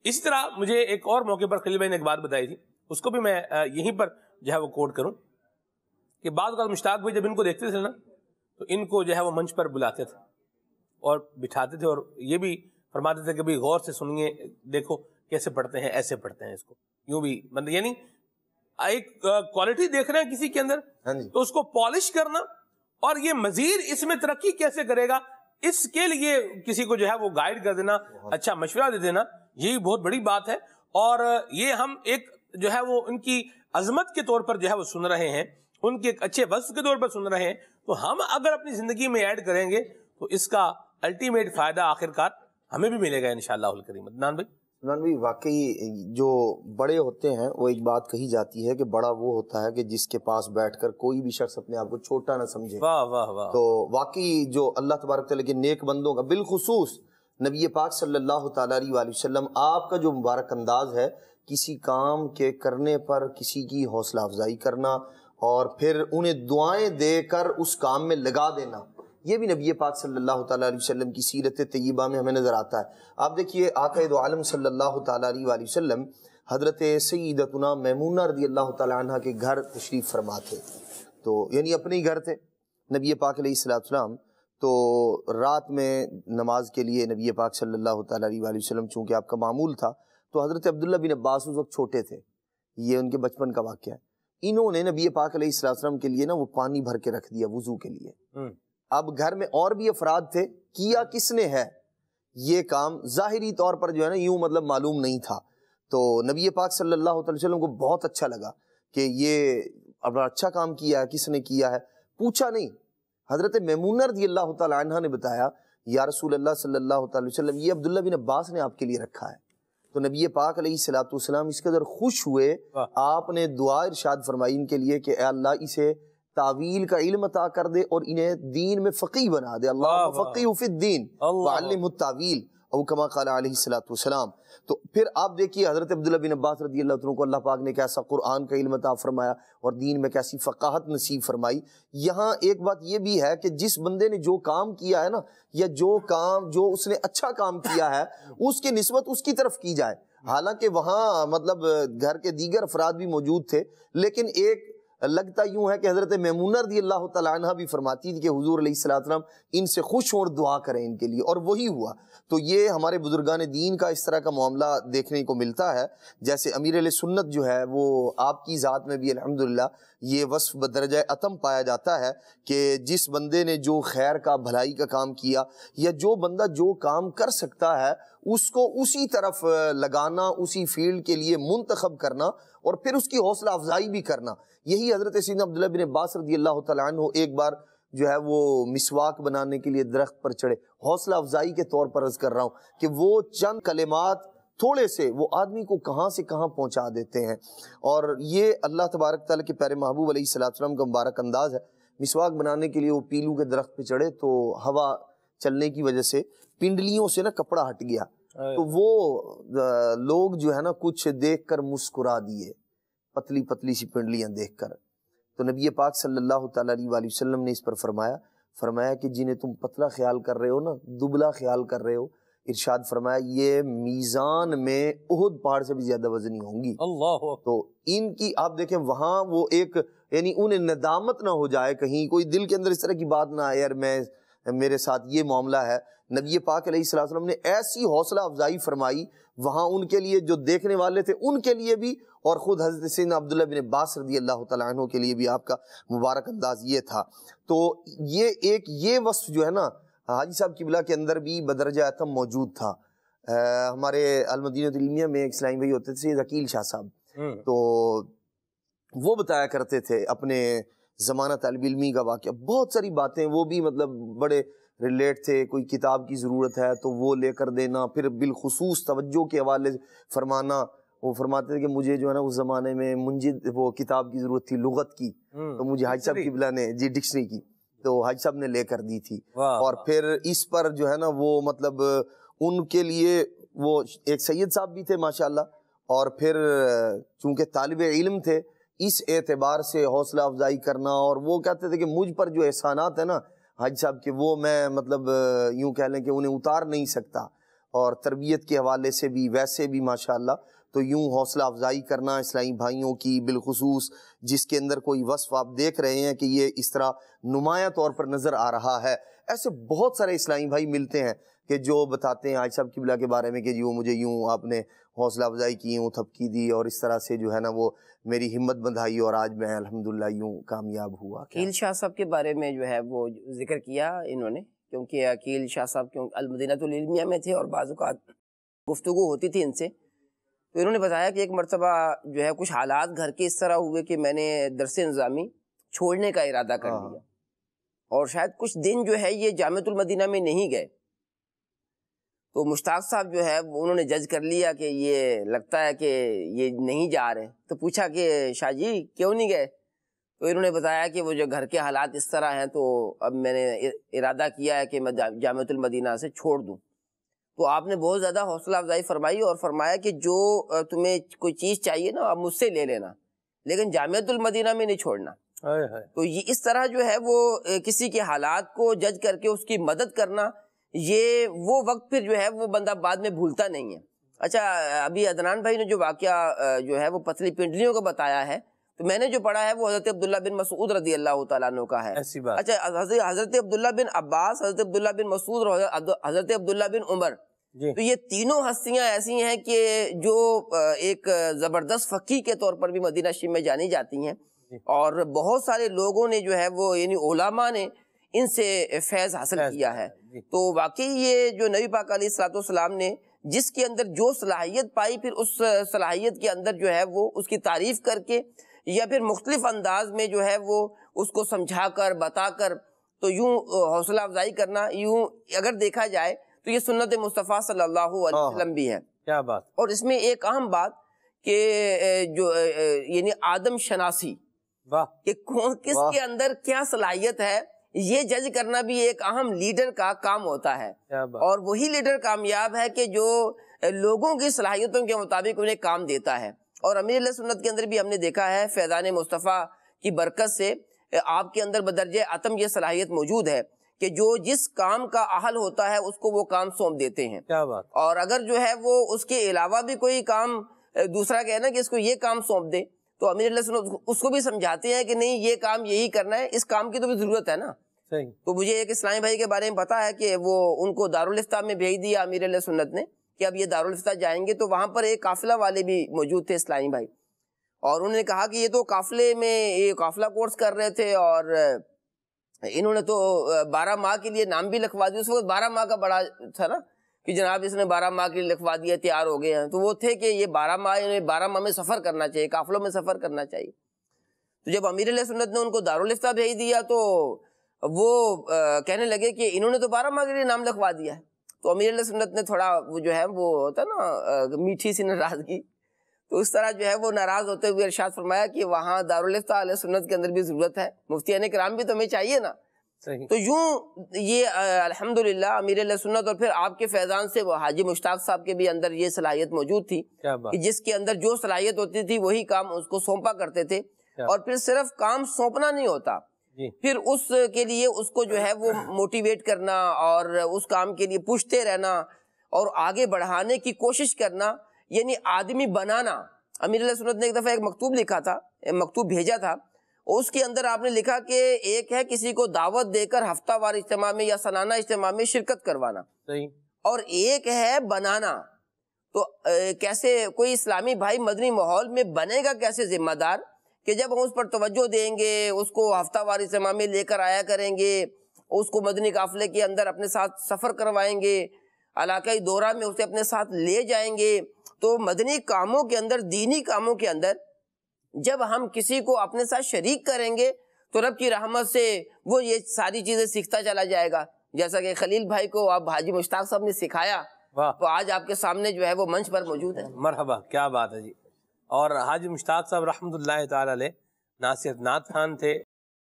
इसी तरह मुझे एक और मौके पर खलील भाई ने एक बात बताई थी उसको भी मैं यहीं पर जो है वो कोट करूँ कि बाद का मुश्ताक भाई जब इनको देखते थे ना तो इनको जो है वो मंच पर बुलाते थे और बिठाते थे और ये भी फरमाते थे कि भाई गौर से सुनिए देखो कैसे पढ़ते हैं ऐसे पढ़ते हैं इसको यूं भी मतलब यानी एक क्वालिटी देख रहे हैं किसी के अंदर हाँ तो उसको पॉलिश करना और ये मजीद इसमें तरक्की कैसे करेगा इसके लिए किसी को जो है वो गाइड कर देना अच्छा मशवरा दे देना ये बहुत बड़ी बात है और ये हम एक जो है वो उनकी अजमत के तौर पर जो है वो सुन रहे हैं उनके एक अच्छे वस्फ के तौर पर सुन रहे हैं तो हम अगर अपनी ज़िंदगी में ऐड करेंगे तो इसका अल्टीमेट फ़ायदा आखिरकार हमें भी मिलेगा इन करीम अदनान भाई अदनान भाई वाकई जो बड़े होते हैं वो एक बात कही जाती है कि बड़ा वो होता है कि जिसके पास बैठकर कोई भी शख्स अपने आप को छोटा ना समझे वाह वाह वाह तो वाकई जो अल्लाह तबारक के नेक बंदों का बिलखसूस नबी पाक सल्लल्लाहु अलैहि वसल्लम आपका जो मुबारक अंदाज है किसी काम के करने पर किसी की हौसला अफजाई करना और फिर उन्हें दुआएं देकर उस काम में लगा देना ये भी नबी पाक सल्लल्लाहु अलैहि वसल्लम की सीरत तय्यबा में हमें नज़र आता है आप देखिए आकद आलम सल्लल्लाहु अलैहि हज़रत सईदतना मैमूना रदी अल्लाह तह के घर तशरीफ़ फरमा थे तो यानी अपने ही घर थे नबी पाक सलाम तो रात में नमाज के लिए नबी पाक सल्लल्लाहु अलैहि वसल्लम चूँकि आपका मामूल था तो हज़रत अब्दुल्ला बिन अब्बास उस वक्त छोटे थे ये उनके बचपन का वाक्य है इन्होंने नबी पाक अलैहिस्सलाम के लिए ना वो पानी भर के रख दिया वज़ू के लिए हम्म। अब घर में और भी अफराद थे किया किसने है ये काम ज़ाहरी तौर पर जो है ना यूँ मतलब मालूम नहीं था तो नबी पाक सल्लल्लाहु अलैहि वसल्लम को बहुत अच्छा लगा कि ये अब अच्छा काम किया है किसने किया है पूछा नहीं हज़रत ममून रजी अल्लाह तह ने बताया या रसूल अल्लाह सल्लल्लाहु अलैहि वसल्लम ये अब्दुल्ला बिन अब्बास ने आपके लिए रखा है तो नबी पाक सलाम इसके अंदर खुश हुए आपने दुआ इरशाद फरमाई इनके लिए कि अल्लाह इसे तावील का इल्म अता कर दे और इन्हें दीन में फ़कीह बना दे अल्लाह फ़कीह उफ़ी दीन तावील अवकमा सलाम तो फिर आप देखिए हज़रत अब्दुल्ला बिन अब्बास रदी अल्लाह को अल्लाह पाक ने कैसा कुरान का इल्म फरमाया और दीन में कैसी फ़काहत नसीब फरमाई यहाँ एक बात यह भी है कि जिस बंदे ने जो काम किया है ना या जो काम जो उसने अच्छा काम किया है उसके नस्बत उसकी तरफ की जाए हालांकि वहाँ मतलब घर के दीगर अफराद भी मौजूद थे लेकिन एक लगता यूँ है कि हज़रत ममून रदी अल्लाह तला भी फरमाती थी कि हजूर सलाम इनसे खुश हों और दुआ करें इनके लिए और वही हुआ तो ये हमारे बुजुर्गान दीन का इस तरह का मामला देखने को मिलता है जैसे अमीर सुन्नत जो है वो आपकी ज़ात में भी अलहमदिल्ला ये वसफ़ बदरज अतम पाया जाता है कि जिस बंदे ने जो खैर का भलाई का काम किया या जो बंदा जो काम कर सकता है उसको उसी तरफ लगाना उसी फील्ड के लिए मुंतखब करना और फिर उसकी हौसला अफजाई भी करना यही हज़रत सीन अब्दुल्ला बिन अब्बास रदी अल्लाह तु एक बार जो है वो मिसवाक बनाने के लिए दरख्त पर चढ़े हौसला अफजाई के तौर पर अर्ज कर रहा हूँ कि वो चंद कलेमात थोड़े से वो आदमी को कहाँ से कहाँ पहुँचा देते हैं और ये अल्लाह तबारक ताली के प्यारे महबूब अलैहिस्सलाम का मुबारक अंदाज है मिसवाक बनाने के लिए वो पीलू के दरख्त पर चढ़े तो हवा चलने की वजह से पिंडलियों से ना कपड़ा हट गया तो वो लोग जो है ना कुछ देख कर मुस्कुरा दिए पतली पतली सी पिंडलियाँ देख कर तो नबी पाक सल्लल्लाहु अलैहि वसल्लम ने इस पर फरमाया फरमाया कि जिन्हें तुम पतला ख्याल कर रहे हो ना दुबला ख्याल कर रहे हो इरशाद फरमाया ये मीज़ान में उहद पहाड़ से भी ज़्यादा वजनी होंगी अल्लाह तो इनकी आप देखें वहाँ वो एक यानी उन्हें नदामत ना हो जाए कहीं कोई दिल के अंदर इस तरह की बात ना आए यार मैं मेरे साथ ये मामला है नबी पाक ने ऐसी हौसला अफजाई फरमाई वहाँ उनके लिए जो देखने वाले थे उनके लिए भी और ख़ुद हजरत सिन अब्दुल्ला बिन अब्बास रदी अल्लाह तन के लिए भी आपका मुबारक अंदाज ये था तो ये एक ये वस्फ जो है ना हाजी साहब किबला के अंदर भी बदरजा आतम मौजूद था आ, हमारे अलमदीनतलमिया में एक सलाई भाई होते थे जकील शाह साहब हम्म। तो वो बताया करते थे अपने ज़माना तलब इलमी का वाक़ बहुत सारी बातें वो भी मतलब बड़े रिलेट थे कोई किताब की ज़रूरत है तो वो लेकर देना फिर बिलखसूस तवज्जो के हवाले फरमाना वो फरमाते थे कि मुझे जो है ना उस ज़माने में मुंजिद वो किताब की ज़रूरत थी लुगत की हम्म, तो मुझे हाज साहब किबला ने जी डिक्शनरी की तो हाज साहब ने लेकर दी थी और फिर इस पर जो है ना वो मतलब उनके लिए वो एक सैयद साहब भी थे माशाल्लाह और फिर चूंकि तालब इलम थे इस एतबार से हौसला अफजाई करना और वो कहते थे कि मुझ पर जो एहसानात है ना हाज साहब के वो मैं मतलब यूं कह लें कि उन्हें उतार नहीं सकता और तरबियत के हवाले से भी वैसे भी माशाल्लाह तो यूँ हौसला अफजाई करना इस्लाई भाइयों की बिलखसूस जिसके अंदर कोई वसफ़ आप देख रहे हैं कि ये इस तरह नुमाया तौर पर नज़र आ रहा है ऐसे बहुत सारे इस्लाई भाई मिलते हैं कि जो बताते हैं आज साहब किबला के बारे में कि यूँ मुझे यूँ आपने हौसला अफजाई की यूँ थपकी दी और इस तरह से जो है ना वो मेरी हिम्मत बंधाई और आज मैं अलहमदिल्ला यूँ कामयाब हुआ अकील शाह साहब के बारे में जो है वो जिक्र किया इन्होंने क्योंकि अकील शाह साहब क्यों अलमदीनातमिया में थे और बाजूक गुफ्तु होती थी इनसे तो इन्होंने बताया कि एक मरतबा जो है कुछ हालात घर के इस तरह हुए कि मैंने दरस नज़ामी छोड़ने का इरादा कर हाँ। लिया और शायद कुछ दिन जो है ये जामतुलमदीना में नहीं गए तो मुश्ताक साहब जो है उन्होंने जज कर लिया कि ये लगता है कि ये नहीं जा रहे तो पूछा कि शाहजी क्यों नहीं गए तो इन्होंने बताया कि वो जो घर के हालात इस तरह हैं तो अब मैंने इरादा किया है कि मैं जामतुलमदीना से छोड़ दूँ तो आपने बहुत ज़्यादा हौसला अफजाई फरमाई और फरमाया कि जो तुम्हें कोई चीज़ चाहिए ना आप मुझसे ले लेना लेकिन मदीना में नहीं छोड़ना है है। तो ये इस तरह जो है वो किसी के हालात को जज करके उसकी मदद करना ये वो वक्त फिर जो है वो बंदा बाद में भूलता नहीं है अच्छा अभी अदनान भाई ने जो वाक़ जो है वो पतली पिंडलियों का बताया है तो मैंने जो पढ़ा है वो हज़रत अब्दुल्ला बिन मसूद रजी अल्लाह तु का है ऐसी बात अच्छा हज़रत अब्दुल्ला बिन अब्बास हज़रत अब्दुल्ला बिन मसूद और हज़रत अब्दुल्ला बिन उमर तो ये तीनों हस्तियां ऐसी हैं कि जो एक ज़बरदस्त फ़की के तौर पर भी मदीना शिम में जानी जाती हैं और बहुत सारे लोगों ने जो है वो यानी ओलामा ने इनसे फैज़ हासिल किया है तो वाकई ये जो नबी पाक सलाम ने जिसके अंदर जो सलाहियत पाई फिर उस सलाहियत के अंदर जो है वो उसकी तारीफ करके या फिर मुख्तलिफ अंदाज में जो है वो उसको समझा कर बता कर तो यूँ हौसला अफजाई करना यूँ अगर देखा जाए तो ये सुन्नत मुस्तफ़ा सल्लल्लाहु अलैहि हाँ, हाँ। वसल्लम भी है क्या बात और इसमें एक अहम बात के जो यानी आदम शनासी कि कौन किसके अंदर क्या सलाहियत है ये जज करना भी एक अहम लीडर का काम होता है और वही लीडर कामयाब है कि जो लोगों की सलाहियतों के मुताबिक उन्हें काम देता है और अमीर सुन्नत के अंदर भी हमने देखा है फैज़ान मुस्तफ़ा की बरकत से आपके अंदर बदरज आतम यह सलाहियत मौजूद है कि जो जिस काम का अहल होता है उसको वो काम सौंप देते हैं क्या बात और अगर जो है वो उसके अलावा भी कोई काम दूसरा कहे ना कि इसको ये काम सौंप दे तो अमीर उसको भी समझाते हैं कि नहीं ये काम यही करना है इस काम की तो भी ज़रूरत है ना तो मुझे एक इस्लामी भाई के बारे में पता है कि वो उनको दारुल में भेज दिया अमीर सुन्नत ने कि अब ये दारुलफ़ता जाएंगे तो वहाँ पर एक काफ़िला वाले भी मौजूद थे इस्लामी भाई और उन्होंने कहा कि ये तो काफ़िले में ये काफ़िला कोर्स कर रहे थे और इन्होंने तो बारह माह के लिए नाम भी लिखवा दिया उस वक्त बारह माह का बड़ा था ना कि जनाब इसने बारह माह के लिए लिखवा दिया तैयार हो गए हैं तो वो थे कि ये बारह माह इन्हें बारह माह में सफ़र करना चाहिए काफ़िलों में सफ़र करना चाहिए तो जब अमीर सुन्नत ने उनको दारुलफ्ता भेज दिया तो वो आ, कहने लगे कि इन्होंने तो बारह माह के लिए नाम लिखवा दिया है तो अमीर सुन्नत ने थोड़ा वो जो है वो होता ना मीठी सी नाराज़गी तो उस तरह जो है वो नाराज़ होते हुए अरशाद फरमाया कि वहाँ दारुलफ्ता सुन्नत के अंदर भी ज़रूरत है मुफ्ती कराम भी तो हमें चाहिए ना तो यूं ये अल्हम्दुलिल्लाह अमीर सुन्नत और फिर आपके फैजान से वो हाजी मुश्ताक साहब के भी अंदर ये सलाहियत मौजूद थी कि जिसके अंदर जो सलाहियत होती थी वही काम उसको सौंपा करते थे और फिर सिर्फ काम सौंपना नहीं होता फिर उसके लिए उसको जो है वो मोटिवेट करना और उस काम के लिए पूछते रहना और आगे बढ़ाने की कोशिश करना यानी आदमी बनाना अमीर सुनत ने एक दफ़ा एक मकतूब लिखा था मकतूब भेजा था उसके अंदर आपने लिखा कि एक है किसी को दावत देकर हफ्तावार इज्तम में या सलाना इज्तम में शिरकत करवाना सही और एक है बनाना तो ए, कैसे कोई इस्लामी भाई मदनी माहौल में बनेगा कैसे जिम्मेदार कि जब हम उस पर तोज्जो देंगे उसको हफ्तावारी से मामी लेकर आया करेंगे उसको मदनी काफले के अंदर अपने साथ सफ़र करवाएंगे इलाकई दौरा में उसे अपने साथ ले जाएंगे तो मदनी कामों के अंदर दीनी कामों के अंदर जब हम किसी को अपने साथ शरीक करेंगे तो रब की रहमत से वो ये सारी चीज़ें सीखता चला जाएगा जैसा कि खलील भाई को आप हाजी मुश्ताक साहब ने सिखाया तो आज आपके सामने जो है वो मंच पर मौजूद है मरहबा क्या बात है जी और हाज मुश्ताक साहब रहमत ताली ना सिर्फ नात खान थे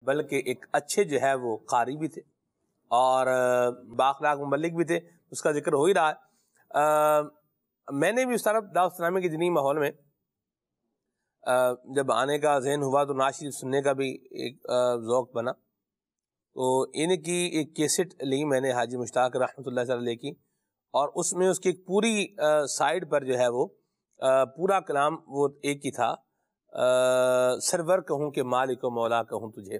बल्कि एक अच्छे जो है वो कारी भी थे और बाखलाक मलिक भी थे उसका जिक्र हो ही रहा है आ, मैंने भी उस तरफ दाउसनामे के दिनी माहौल में आ, जब आने का जहन हुआ तो नाशिर सुनने का भी एक ओक़ बना तो इनकी एक केसेट ली मैंने हाजी मुश्ताक रहमत की और उसमें उसकी एक पूरी साइड पर जो है वो पूरा कलाम वो एक ही था आ, सरवर कहूँ कि मालिक मौला कहूँ तुझे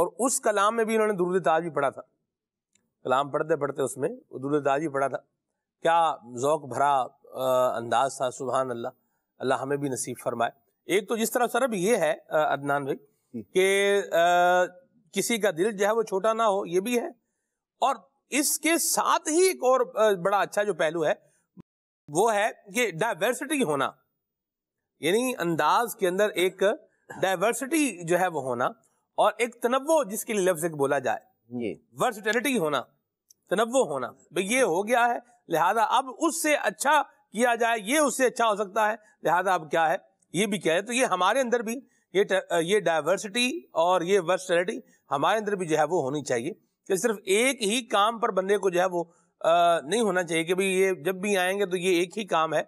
और उस कलाम में भी उन्होंने दुरुद ताज भी पढ़ा था कलाम पढ़ते पढ़ते उसमें दुरुद ताज भी पढ़ा था क्या जौक भरा आ, अंदाज था सुबहान अल्लाह अल्लाह हमें भी नसीब फरमाए एक तो जिस तरह सरब ये है अदनान भाई हम्म। कि किसी का दिल जो है वो छोटा ना हो ये भी है और इसके साथ ही एक और बड़ा अच्छा जो पहलू है वो है कि डाइवर्सिटी होना यानी अंदाज के अंदर एक डाइवर्सिटी जो है वो होना और एक तनवो जिसके लिए लफ्ज बोला जाए वर्सिटेलिटी होना तनवो होना भाई ये हो गया है लिहाजा अब उससे अच्छा किया जाए ये उससे अच्छा हो सकता है लिहाजा अब क्या है ये भी क्या है तो ये हमारे अंदर भी ये ये डाइवर्सिटी और ये वर्सिटेलिटी हमारे अंदर भी जो है वो होनी चाहिए कि सिर्फ एक ही काम पर बंदे को जो है वो नहीं होना चाहिए कि भाई ये जब भी आएंगे तो ये एक ही काम है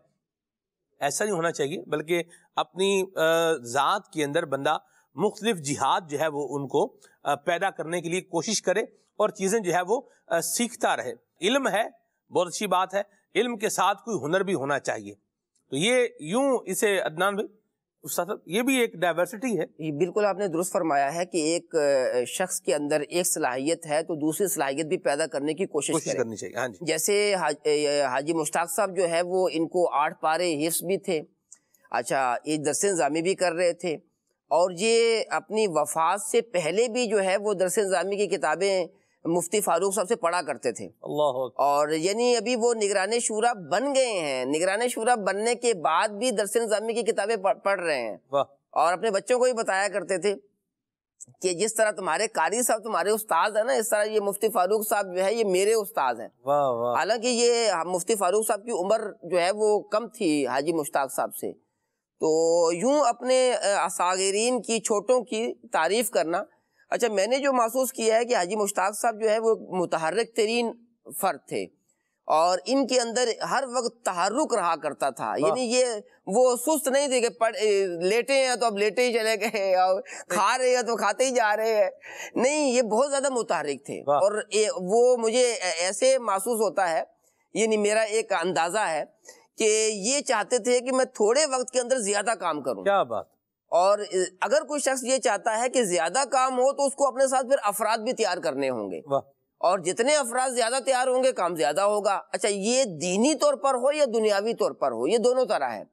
ऐसा नहीं होना चाहिए बल्कि अपनी ज़ात के अंदर बंदा मुख्तलिफ जिहाद जो है वो उनको पैदा करने के लिए कोशिश करे और चीज़ें जो है वो सीखता रहे इल्म है बहुत अच्छी बात है इल्म के साथ कोई हुनर भी होना चाहिए तो ये यूं इसे अदनान भाई ये भी एक डाइवर्सिटी है ये बिल्कुल आपने दुरुस्त फरमाया है कि एक शख्स के अंदर एक सलाहियत है तो दूसरी सलाहियत भी पैदा करने की कोशिश, कोशिश करनी चाहिए हाँ जी जैसे हाज, हाजी मुश्ताक साहब जो है वो इनको आठ पारे हिफ्स भी थे अच्छा ये दरस इंजामी भी कर रहे थे और ये अपनी वफात से पहले भी जो है वो दरस इंजामी की किताबें मुफ्ती फारूक साहब से पढ़ा करते थे अल्लाह और यानी अभी वो निगरान शुरा बन गए हैं निगरान शुरा बनने के बाद भी दरस निज़ामी की किताबें पढ़ रहे हैं और अपने बच्चों को भी बताया करते थे कि जिस तरह तुम्हारे कारी साहब तुम्हारे उस्ताद है ना इस तरह ये मुफ्ती फारूक साहब जो है ये मेरे उस्ताद हैं हालांकि ये मुफ्ती फारूक साहब की उम्र जो है वो कम थी हाजी मुश्ताक साहब से तो यूं अपने असागरीन की छोटों की तारीफ करना अच्छा मैंने जो महसूस किया है कि हाजी मुश्ताक साहब जो है वो मुतहरक तरीन फ़र्द थे और इनके अंदर हर वक्त तहरुक रहा करता था यानी ये वो सुस्त नहीं थे कि लेटे हैं तो अब लेटे ही चले गए और खा रहे हैं तो खाते ही जा रहे हैं नहीं ये बहुत ज़्यादा मुतहरक थे और वो मुझे ऐसे महसूस होता है यानी मेरा एक अंदाज़ा है कि ये चाहते थे कि मैं थोड़े वक्त के अंदर ज़्यादा काम करूँ क्या बात और अगर कोई शख्स ये चाहता है कि ज्यादा काम हो तो उसको अपने साथ फिर अफराद भी तैयार करने होंगे और जितने अफराद ज्यादा तैयार होंगे काम ज्यादा होगा अच्छा ये दीनी तौर पर हो या दुनियावी तौर पर हो ये दोनों तरह है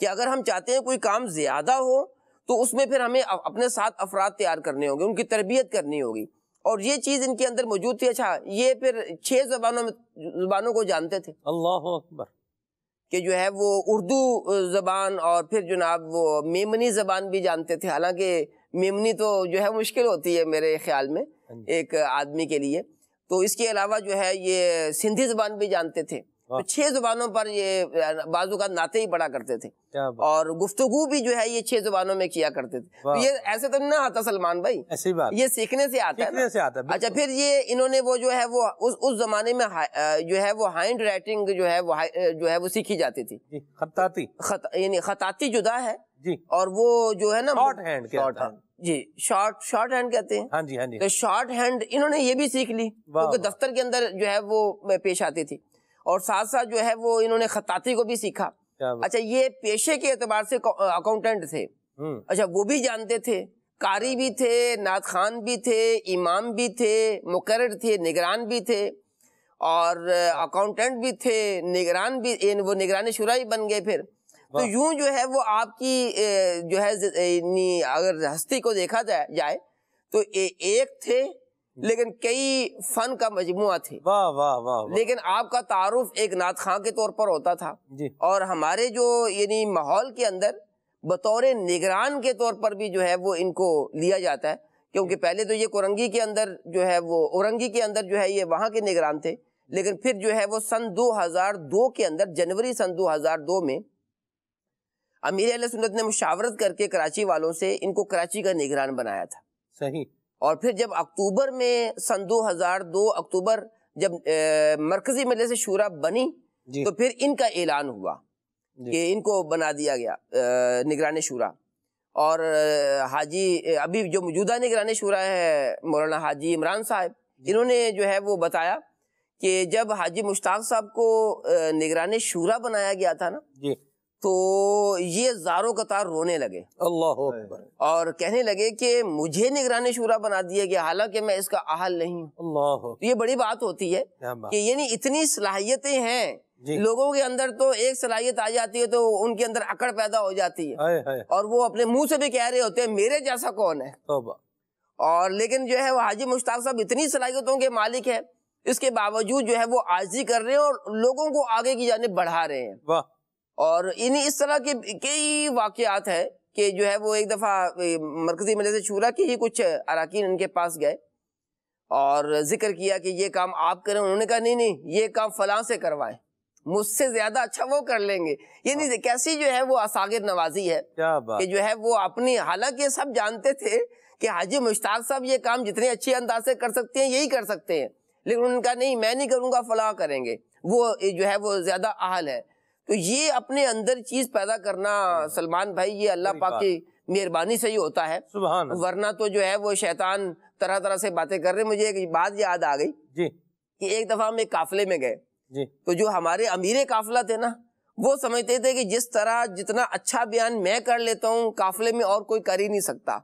कि अगर हम चाहते हैं कोई काम ज्यादा हो तो उसमें फिर हमें अपने साथ अफराद तैयार करने होंगे उनकी तरबियत करनी होगी और ये चीज इनके अंदर मौजूद थी अच्छा ये फिर छह जबानों में जबानों को जानते थे अल्लाह अकबर कि जो है वो उर्दू ज़बान और फिर जो ना वो मेमनी ज़बान भी जानते थे हालांकि मेमनी तो जो है मुश्किल होती है मेरे ख्याल में हाँ एक आदमी के लिए तो इसके अलावा जो है ये सिंधी ज़बान भी जानते थे हाँ। छह जुबानों पर ये बाजू का नाते ही पड़ा करते थे और गुफ्तगु भी जो है ये छह जुबानों में किया करते थे तो ये ऐसे तो ना आता सलमान भाई ऐसी बात ये सीखने से आता सीखने है से आता है अच्छा फिर ये इन्होंने वो जो है वो उस उस जमाने में जो है वो हैंड राइटिंग जो है वो जो है वो सीखी जाती थी खताती यानी खताती जुदा है जी और वो जो है ना शॉर्ट हैंड शॉर्ट हैंड जी शॉर्ट शॉर्ट हैंड कहते हैं हाँ जी हाँ जी तो शॉर्ट हैंड इन्होंने ये भी सीख ली क्योंकि दफ्तर के अंदर जो है वो पेश आती थी और साथ साथ जो है वो इन्होंने खताती को भी सीखा अच्छा ये पेशे के एतबार से अकाउंटेंट थे हम्म। अच्छा वो भी जानते थे कारी भी थे नाथ खान भी थे इमाम भी थे मुकर थे निगरान भी थे और अकाउंटेंट भी थे निगरान भी इन वो निगरानी शुरा ही बन गए फिर तो यूं जो है वो आपकी जो है अगर हस्ती को देखा जाए तो ए, एक थे हम्म। लेकिन कई फन का मजमु थे वाह वाह वाह लेकिन आपका तारुफ एक नाथ खां के तौर पर होता था और हमारे जो यानी माहौल के अंदर बतौर निगरान के तौर पर भी जो है वो इनको लिया जाता है क्योंकि पहले तो ये कुरंगी के अंदर जो है वो औरंगी के अंदर जो है ये वहाँ के निगरान थे लेकिन फिर जो है वो सन 2002 के अंदर जनवरी सन 2002 में अमीर सुन्नत ने मुशावरत करके कराची वालों से इनको कराची का निगरान बनाया था सही और फिर जब अक्टूबर में सन 2002 अक्टूबर जब मरकजी से शूरा बनी तो फिर इनका ऐलान हुआ कि इनको बना दिया गया निगरान शूरा और हाजी अभी जो मौजूदा निगरान शूरा है मौलाना हाजी इमरान साहब इन्होंने जो है वो बताया कि जब हाजी मुश्ताक साहब को निगरान शूरा बनाया गया था ना तो ये जारो कतार रोने लगे अल्लाह और कहने लगे कि मुझे निगरानी शुरा बना दिया गया हालांकि मैं इसका अहल नहीं हूँ तो ये बड़ी बात होती है कि यानी इतनी सलाहियतें हैं लोगों के अंदर तो एक सलाहियत आ जाती है तो उनके अंदर अकड़ पैदा हो जाती है आए, आए। और वो अपने मुंह से भी कह रहे होते हैं मेरे जैसा कौन है और लेकिन जो है वो हाजी मुश्ताक साहब इतनी सलाहियतों के मालिक है इसके बावजूद जो है वो आजी कर रहे हैं और लोगों को आगे की जाने बढ़ा रहे हैं वाह और इन इस तरह के कई वाक़ात हैं कि जो है वो एक दफ़ा मरकज़ी मजलिस शूरा के ही कुछ अरकान इनके पास गए और ज़िक्र किया कि ये काम आप करें उन्होंने कहा नहीं नहीं ये काम फला से करवाएं मुझसे ज़्यादा अच्छा वो कर लेंगे ये नहीं कैसी जो है वो असागिर नवाजी है कि जो है वो अपनी हालांकि सब जानते थे कि हाजी मुश्ताक साहब ये काम जितने अच्छे अंदाज से कर सकते हैं यही कर सकते हैं लेकिन उनका नहीं मैं नहीं करूँगा फ़लाँ करेंगे वो जो है वो ज़्यादा अहल है तो ये अपने अंदर चीज पैदा करना हाँ। सलमान भाई ये अल्लाह पाक की मेहरबानी से ही होता है वरना तो जो है वो शैतान तरह तरह से बातें कर रहे मुझे एक बात याद आ गई जी कि एक दफा हम एक काफिले में गए जी तो जो हमारे अमीर काफिला थे ना वो समझते थे कि जिस तरह जितना अच्छा बयान मैं कर लेता हूँ काफिले में और कोई कर ही नहीं सकता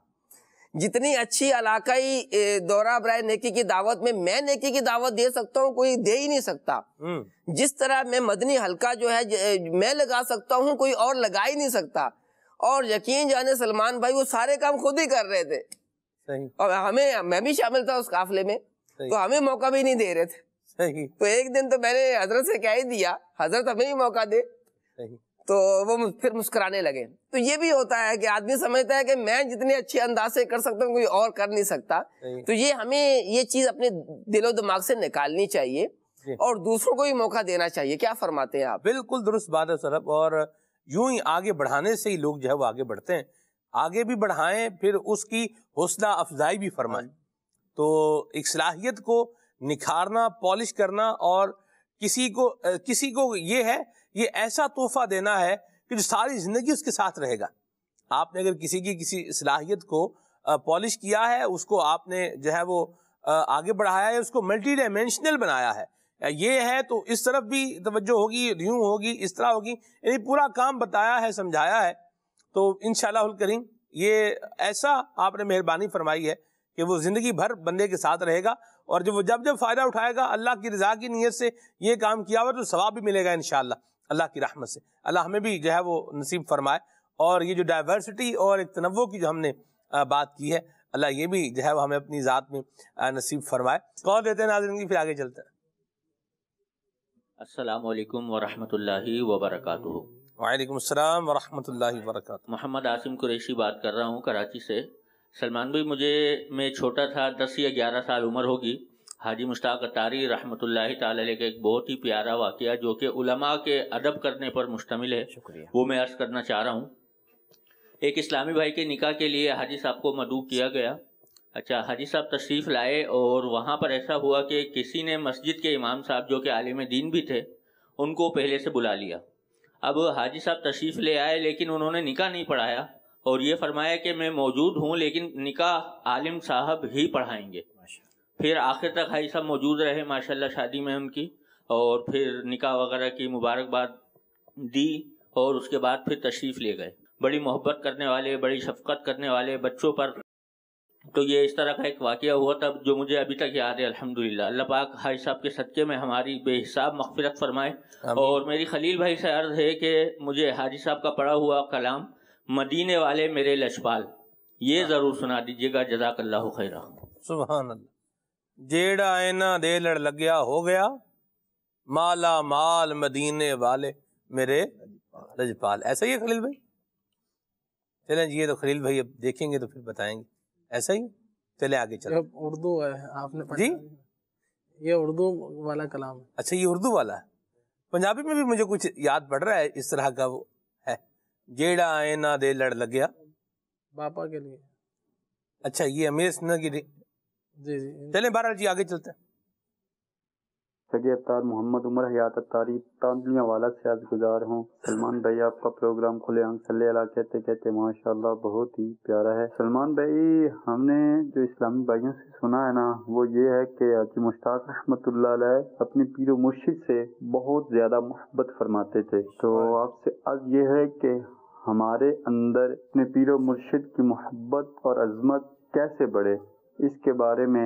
जितनी अच्छी इलाकाई दौरा बरए नेकी की दावत में मैं नेकी की दावत दे सकता हूँ कोई दे ही नहीं सकता हम्म। जिस तरह मैं मदनी हल्का जो है मैं लगा सकता हूँ कोई और लगा ही नहीं सकता और यकीन जाने सलमान भाई वो सारे काम खुद ही कर रहे थे और हमें मैं भी शामिल था उस काफले में तो हमें मौका भी नहीं दे रहे थे तो एक दिन तो मैंने हजरत से कह ही दिया हजरत हमें ही मौका दे तो वो फिर मुस्कुराने लगे तो ये भी होता है कि आदमी समझता है कि मैं जितने अच्छे अंदाज से कर सकता हूँ कोई और कर नहीं सकता तो ये हमें ये चीज अपने दिलो दिमाग से निकालनी चाहिए और दूसरों को भी मौका देना चाहिए क्या फरमाते हैं आप बिल्कुल दुरुस्त बात है सरब और यूं ही आगे बढ़ाने से ही लोग जो है वो आगे बढ़ते हैं आगे भी बढ़ाएं फिर उसकी हौसला अफजाई भी फरमाएं हाँ। तो एक सलाहियत को निखारना पॉलिश करना और किसी को किसी को ये है ये ऐसा तोहफा देना है कि जो सारी ज़िंदगी उसके साथ रहेगा आपने अगर किसी की किसी सलाहियत को पॉलिश किया है उसको आपने जो है वो आगे बढ़ाया है उसको मल्टी डायमेंशनल बनाया है ये है तो इस तरफ भी तवज्जो होगी यूं होगी इस तरह होगी यानी पूरा काम बताया है समझाया है तो इन करीम ये ऐसा आपने मेहरबानी फरमाई है कि वो ज़िंदगी भर बंदे के साथ रहेगा और जब वो जब जब फ़ायदा उठाएगा अल्लाह की रजा की नीयत से ये काम किया हुआ तो सवाब भी मिलेगा इन अल्लाह की रहमत से अल्लाह हमें भी जो है वो नसीब फरमाए और ये जो डाइवर्सिटी और एक तनवो की जो हमने बात की है अल्लाह ये भी जो है वो हमें अपनी ज़ात में नसीब फरमाए कौन देते हैं नाजरन की फिर आगे चलते हैं असलकम वरहमल वरक वालेकुम अस्सलाम वरहमतुल्लाहि मोहम्मद आसिम कुरैशी बात कर रहा हूँ कराची से सलमान भाई मुझे मैं छोटा था दस या ग्यारह साल उम्र होगी हाजी मुश्ताक अतारी रहमत ताली का एक बहुत ही प्यारा वाक़ जो कि उलमा के अदब करने पर मुश्तमिल है शुक्रिया वो मैं अर्ज़ करना चाह रहा हूँ एक इस्लामी भाई के निकाह के लिए हाजी साहब को मदू किया गया अच्छा हाजी साहब तशरीफ़ लाए और वहाँ पर ऐसा हुआ कि किसी ने मस्जिद के इमाम साहब जो कि आलिम दीन भी थे उनको पहले से बुला लिया अब हाजी साहब तशरीफ़ ले आए लेकिन उन्होंने निकाह नहीं पढ़ाया और ये फरमाया कि मैं मौजूद हूँ लेकिन निकाह आलिम साहब ही पढ़ाएंगे फिर आखिर तक भाई साहब मौजूद रहे माशाल्लाह शादी में उनकी और फिर निकाह वगैरह की मुबारकबाद दी और उसके बाद फिर तशरीफ़ ले गए बड़ी मोहब्बत करने वाले बड़ी शफकत करने वाले बच्चों पर तो ये इस तरह का एक वाक़ हुआ था जो मुझे अभी तक याद है अल्हम्दुलिल्लाह अल्लाह पाक हाई साहब के सदक़े में हमारी बेहिसाब मगफरत फरमाए और मेरी खलील भाई से अर्ज़ है कि मुझे हाजी साहब का पढ़ा हुआ कलाम मदीने वाले मेरे लशपाल ये हाँ। ज़रूर सुना दीजिएगा जजाकल्ला खैर सुबह जेड़ा इना दे लड़ लग्या हो गया माला माल मदीने वाले मेरे रजपाल ऐसा ही है खलील भाई चले जी ये तो खलील भाई अब देखेंगे तो फिर बताएंगे ऐसा ही चले आगे चलो उर्दू है आपने जी ये उर्दू वाला कलाम है अच्छा ये उर्दू वाला है पंजाबी में भी मुझे कुछ याद पड़ रहा है इस तरह का वो है जेड़ा आए ना दे लड़ लग गया बापा के लिए अच्छा ये अमीर सिन्हा की चले जी बहरहाल जी आगे चलते हैं सगे अवतार मोहम्मद उमर हयात अतारी तांदलिया वाला से आज गुजार हूँ सलमान भाई आपका प्रोग्राम खुले आंग सल्ले अला कहते कहते माशा बहुत ही प्यारा है सलमान भाई हमने जो इस्लामी भाइयों से सुना है ना वो ये है कि हाजी मुश्ताक रहमत अपने पीर मुर्शिद से बहुत ज़्यादा मोहब्बत फरमाते थे तो हाँ। आपसे आज ये है कि हमारे अंदर अपने पीर मुर्शिद की मोहब्बत और अजमत कैसे बढ़े इसके बारे में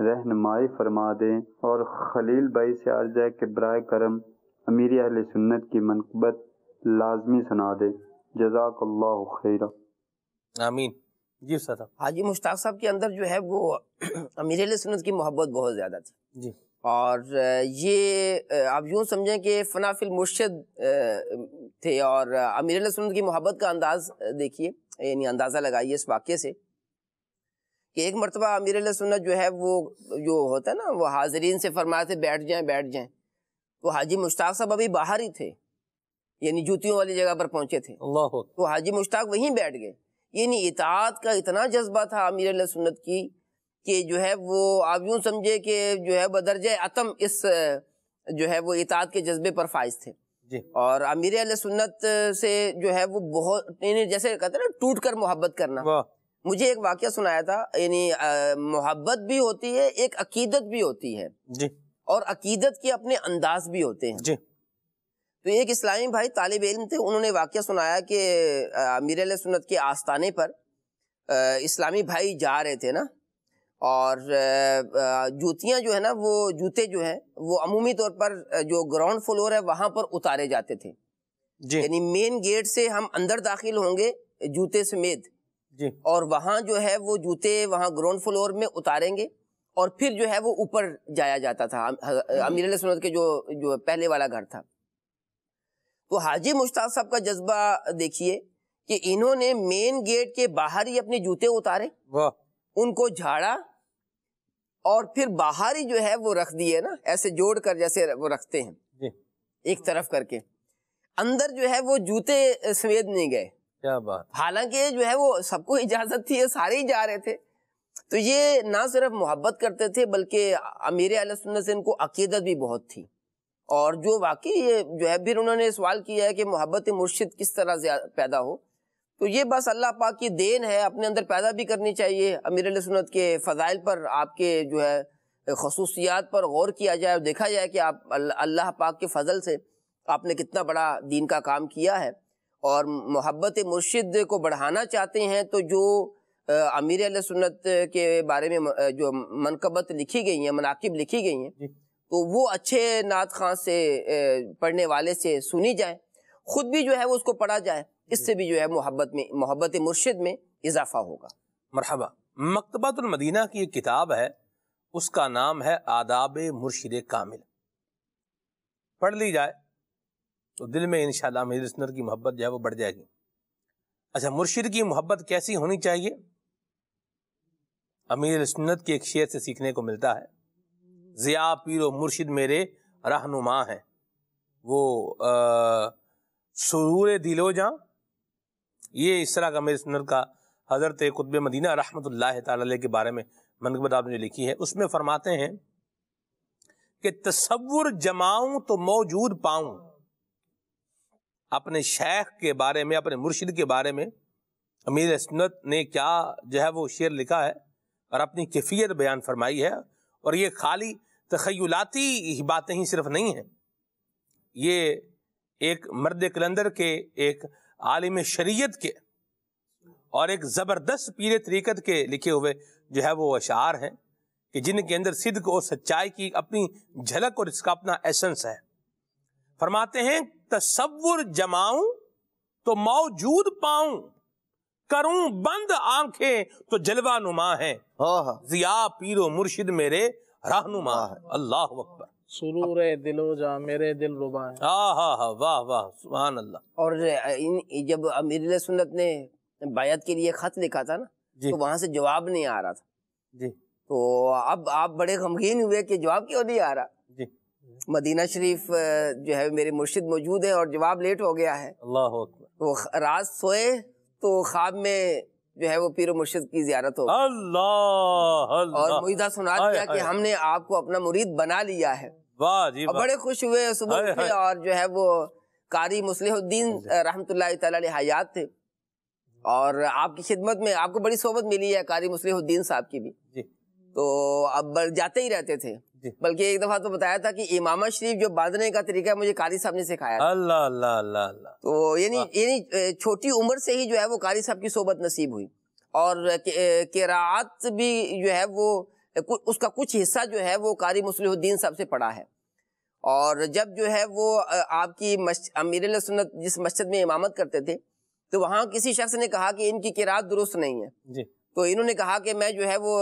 रहनमाई फरमा दें और खलील भाई से अर्ज है कि बर करम अमीर अहल सुन्नत की मनकबत लाजमी सुना दें जजाकल्ला खैर आमीन जी सर हाजी मुश्ताक साहब के अंदर जो है वो *clears throat* अमीर सुन्नत की मोहब्बत बहुत ज़्यादा थी जी और ये आप यूँ समझें कि फ़नाफिल मुर्शद थे और अमीर सुन्नत की मोहब्बत का अंदाज़ देखिए यानी अंदाज़ा लगाइए इस वाक्य से कि एक मरतबा अमीर सुन्नत जो है वो जो होता है ना वो हाजरीन से फरमाते बैठ जाएं बैठ जाएं तो हाजी मुश्ताक साहब अभी बाहर ही थे यानी जूतियों वाली जगह पर पहुंचे थे तो हाजी मुश्ताक वहीं बैठ गए यानी इतात का इतना जज्बा था अमीर सुन्नत की कि जो है वो आप यूँ समझे कि जो है बदरज आतम इस जो है वो इतात के जज्बे पर फाइज थे और अमीर सुन्नत से जो है वो बहुत जैसे कहते हैं ना टूट कर मोहब्बत करना मुझे एक वाक्य सुनाया था यानी मोहब्बत भी होती है एक अकीदत भी होती है जी और अकीदत के अपने अंदाज भी होते हैं जी तो एक इस्लामी भाई तालब इलम थे उन्होंने वाक्य सुनाया कि अमीर सुन्नत के आस्थाने पर आ, इस्लामी भाई जा रहे थे ना और जूतियाँ जो है ना वो जूते जो हैं वो अमूमी तौर पर जो ग्राउंड फ्लोर है वहाँ पर उतारे जाते थे यानी मेन गेट से हम अंदर दाखिल होंगे जूते समेत जी और वहाँ जो है वो जूते वहाँ ग्राउंड फ्लोर में उतारेंगे और फिर जो है वो ऊपर जाया जाता था अमीर सुनत के जो जो पहले वाला घर था तो हाजी मुश्ताक साहब का जज्बा देखिए कि इन्होंने मेन गेट के बाहर ही अपने जूते उतारे उनको झाड़ा और फिर बाहर ही जो है वो रख दिए ना ऐसे जोड़ कर जैसे वो रखते हैं एक तरफ करके अंदर जो है वो जूते समेत नहीं गए क्या बात हालांकि जो है वो सबको इजाजत थी सारे ही जा रहे थे तो ये ना सिर्फ मोहब्बत करते थे बल्कि अमीर सुन्नत से इनको अकीदत भी बहुत थी और जो वाकई ये जो है फिर उन्होंने सवाल किया है कि मोहब्बत मुर्शिद किस तरह पैदा हो तो ये बस अल्लाह पाक की देन है अपने अंदर पैदा भी करनी चाहिए अमीर सुनत के फ़जाइल पर आपके जो है खसूसियात पर गौर किया जाए और देखा जाए कि आप अल्लाह पाक के फजल से आपने कितना बड़ा दीन का काम किया है और मोहब्बत मुर्शिद को बढ़ाना चाहते हैं तो जो अमीर सुन्नत के बारे में जो मनकबत लिखी गई हैं मनाकब लिखी गई हैं तो वो अच्छे नात खां से पढ़ने वाले से सुनी जाए खुद भी जो है वो उसको पढ़ा जाए इससे भी जो है मोहब्बत में मोहब्बत मुर्शिद में इजाफा होगा मरहबा मकतबातुलमदीना की एक किताब है उसका नाम है आदाब मुर्शिद कामिल पढ़ ली जाए तो दिल में इन मेरी सुनत की मोहब्बत जो है वो बढ़ जाएगी अच्छा मुर्शिद की मोहब्बत कैसी होनी चाहिए अमीर सुन्नत की एक शेर से सीखने को मिलता है ज़िया पीरो मुर्शिद मेरे रहनुमा हैं वो सुरूर दिलो जहाँ ये इस तरह का मेरे सुन्नत का हज़रत कुतब मदीना रहमत ताल के बारे में मनकबत आपने लिखी है उसमें फरमाते हैं कि तस्वुर जमाऊँ तो मौजूद पाऊँ अपने शेख के बारे में अपने मुर्शिद के बारे में अमीर सुन्नत ने क्या जो है वो शेर लिखा है और अपनी कैफियत बयान फरमाई है और ये खाली तखयलाती बातें ही सिर्फ नहीं हैं ये एक मर्द कलंदर के एक आलिम शरीयत के और एक ज़बरदस्त पीर तरीक़त के लिखे हुए जो है वो अशार हैं कि जिनके अंदर सिद्क और सच्चाई की अपनी झलक और इसका अपना एसेंस है फरमाते हैं तस्वुर जमाऊं तो मौजूद पाऊं करूं बंद आंखें तो जलवा नुमा है हाँ, हाँ। जिया पीरो मुर्शिद मेरे रहनुमा हाँ। है अल्लाह अकबर सुरूर दिलो जा मेरे दिल रुबा है हाँ हाँ हाँ वाह वाह सुभान अल्लाह और इन जब अमीर सुन्नत ने बायत के लिए खत लिखा था ना तो वहां से जवाब नहीं आ रहा था जी तो अब आप बड़े गमगीन हुए कि जवाब क्यों नहीं आ रहा मदीना शरीफ जो है मेरे मुर्शिद मौजूद है और जवाब लेट हो गया है अल्लाह वो रात सोए तो ख्वाब में जो है वो पीर मुर्शिद की जियारत हो अल्लाह और मुहिदा सुना दिया कि हमने आपको अपना मुरीद बना लिया है वाह बड़े खुश हुए सुबह उठे और जो है वो कारी मुसलहुद्दीन हाँ रहमत हयात थे और आपकी खिदमत में आपको बड़ी सोबत मिली है कारी मुसलहुद्दीन साहब की भी तो अब जाते ही रहते थे बल्कि एक दफा तो बताया था कि इमामा शरीफ जो बांधने का तरीका है मुझे कारी साहब ने सिखाया अल्लाह अल्लाह अल्लाह अल्लाह तो यानी यानी छोटी उम्र से ही जो है वो कारी साहब की सोबत नसीब हुई और किरात भी जो है वो उसका कुछ हिस्सा जो है वो कारी मुसलहुद्दीन साहब से पढ़ा है और जब जो है वो आपकी अमीर सुन्नत जिस मस्जिद में इमामत करते थे तो वहाँ किसी शख्स ने कहा कि इनकी किरात दुरुस्त नहीं है जी तो इन्होंने कहा कि मैं जो है वो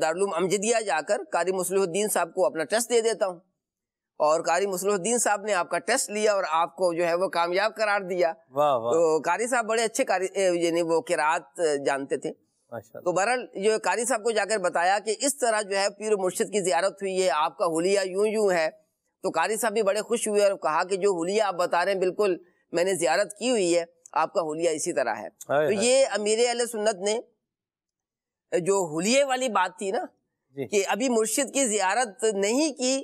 दारुलूम अमजदिया जाकर कारी मुसलहुद्दीन साहब को अपना टेस्ट दे देता हूँ और कारी मुसलहुद्दीन साहब ने आपका टेस्ट लिया और आपको जो है वो कामयाब करार दिया वा, वा। तो कारी साहब बड़े अच्छे कारी वो किरात जानते थे तो बहरहाल जो कारी साहब को जाकर बताया कि इस तरह जो है पीर मुर्शिद की जियारत हुई है आपका हुलिया यूं यूं है तो कारी साहब भी बड़े खुश हुए और कहा कि जो हुलिया आप बता रहे हैं बिल्कुल मैंने जियारत की हुई है आपका हुलिया इसी तरह है तो ये अमीर अल सुन्नत ने जो हुलिये वाली बात थी ना कि अभी मुर्शिद की जियारत नहीं की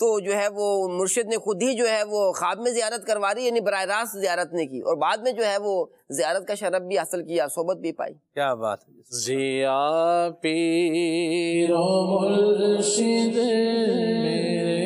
तो जो है वो मुर्शिद ने खुद ही जो है वो ख्वाब में जियारत करवा रही यानी बर रास्त जियारत ने की और बाद में जो है वो जियारत का शरब भी हासिल किया सोबत भी पाई क्या बात जिया पीरो मुर्शिद मेरे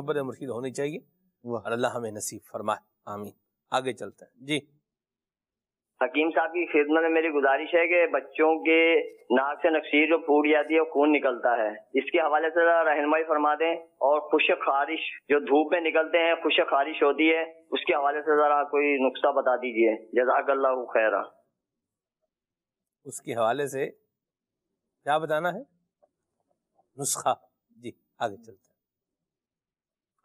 मोहब्बत मुर्शीद होनी चाहिए और अल्लाह हमें नसीब फरमाए आमीन आगे चलते हैं जी हकीम साहब की खिदमत में मेरी गुजारिश है कि बच्चों के नाक से नक्शीर जो फूट जाती है खून निकलता है इसके हवाले से रहनमाई फरमा दें और खुश खारिश जो धूप में निकलते हैं खुश खारिश होती है उसके हवाले से जरा कोई नुस्खा बता दीजिए जजाकल्ला खैरा उसके हवाले से क्या बताना है नुस्खा जी आगे चलते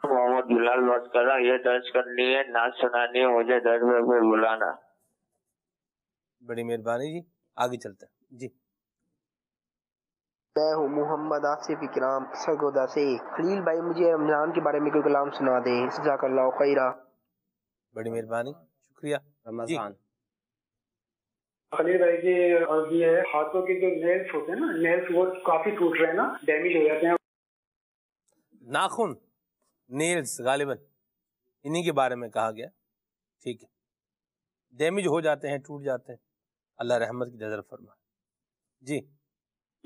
मोहम्मद बिलाल बात कर रहा ये दर्ज करनी है ना सुनानी है मुझे दर्ज में फिर बुलाना बड़ी मेहरबानी जी आगे चलते जी मैं हूँ मोहम्मद आसिफ इकराम सरगोदा से खलील भाई मुझे रमजान के बारे में कोई कलाम सुना दे जजाकल्ला खैरा बड़ी मेहरबानी शुक्रिया रमजान खलील भाई जी अर्जी है हाथों के जो नेल्स होते हैं ना नेल्स वो काफी टूट रहे हैं ना डैमेज हो जाते हैं नाखून नेल्स गालिबन इन्हीं के बारे में कहा गया ठीक है डैमेज हो जाते हैं टूट जाते हैं अल्लाह रहमत की नजर फरमा जी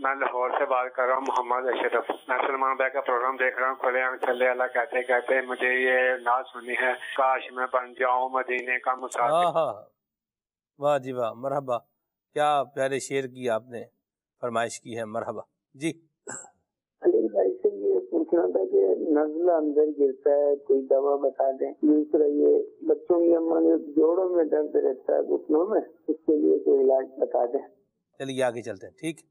मैं लाहौर से बात कर रहा हूँ मोहम्मद अशरफ मैं सलमान भाई का प्रोग्राम देख रहा हूँ खुले चले अल्लाह कहते कहते मुझे ये ना सुनी है काश मैं बन जाऊँ मदीने का मुसाफिर हाँ, हाँ, हाँ। वाह जी वाह मरहबा क्या प्यारे शेर की आपने फरमाइश की है मरहबा जी नजला अंदर गिरता है कोई दवा बता दें दूसरा ये बच्चों की में जोड़ों में दर्द रहता है घुटनों में इसके लिए कोई इलाज बता दें चलिए आगे चलते हैं ठीक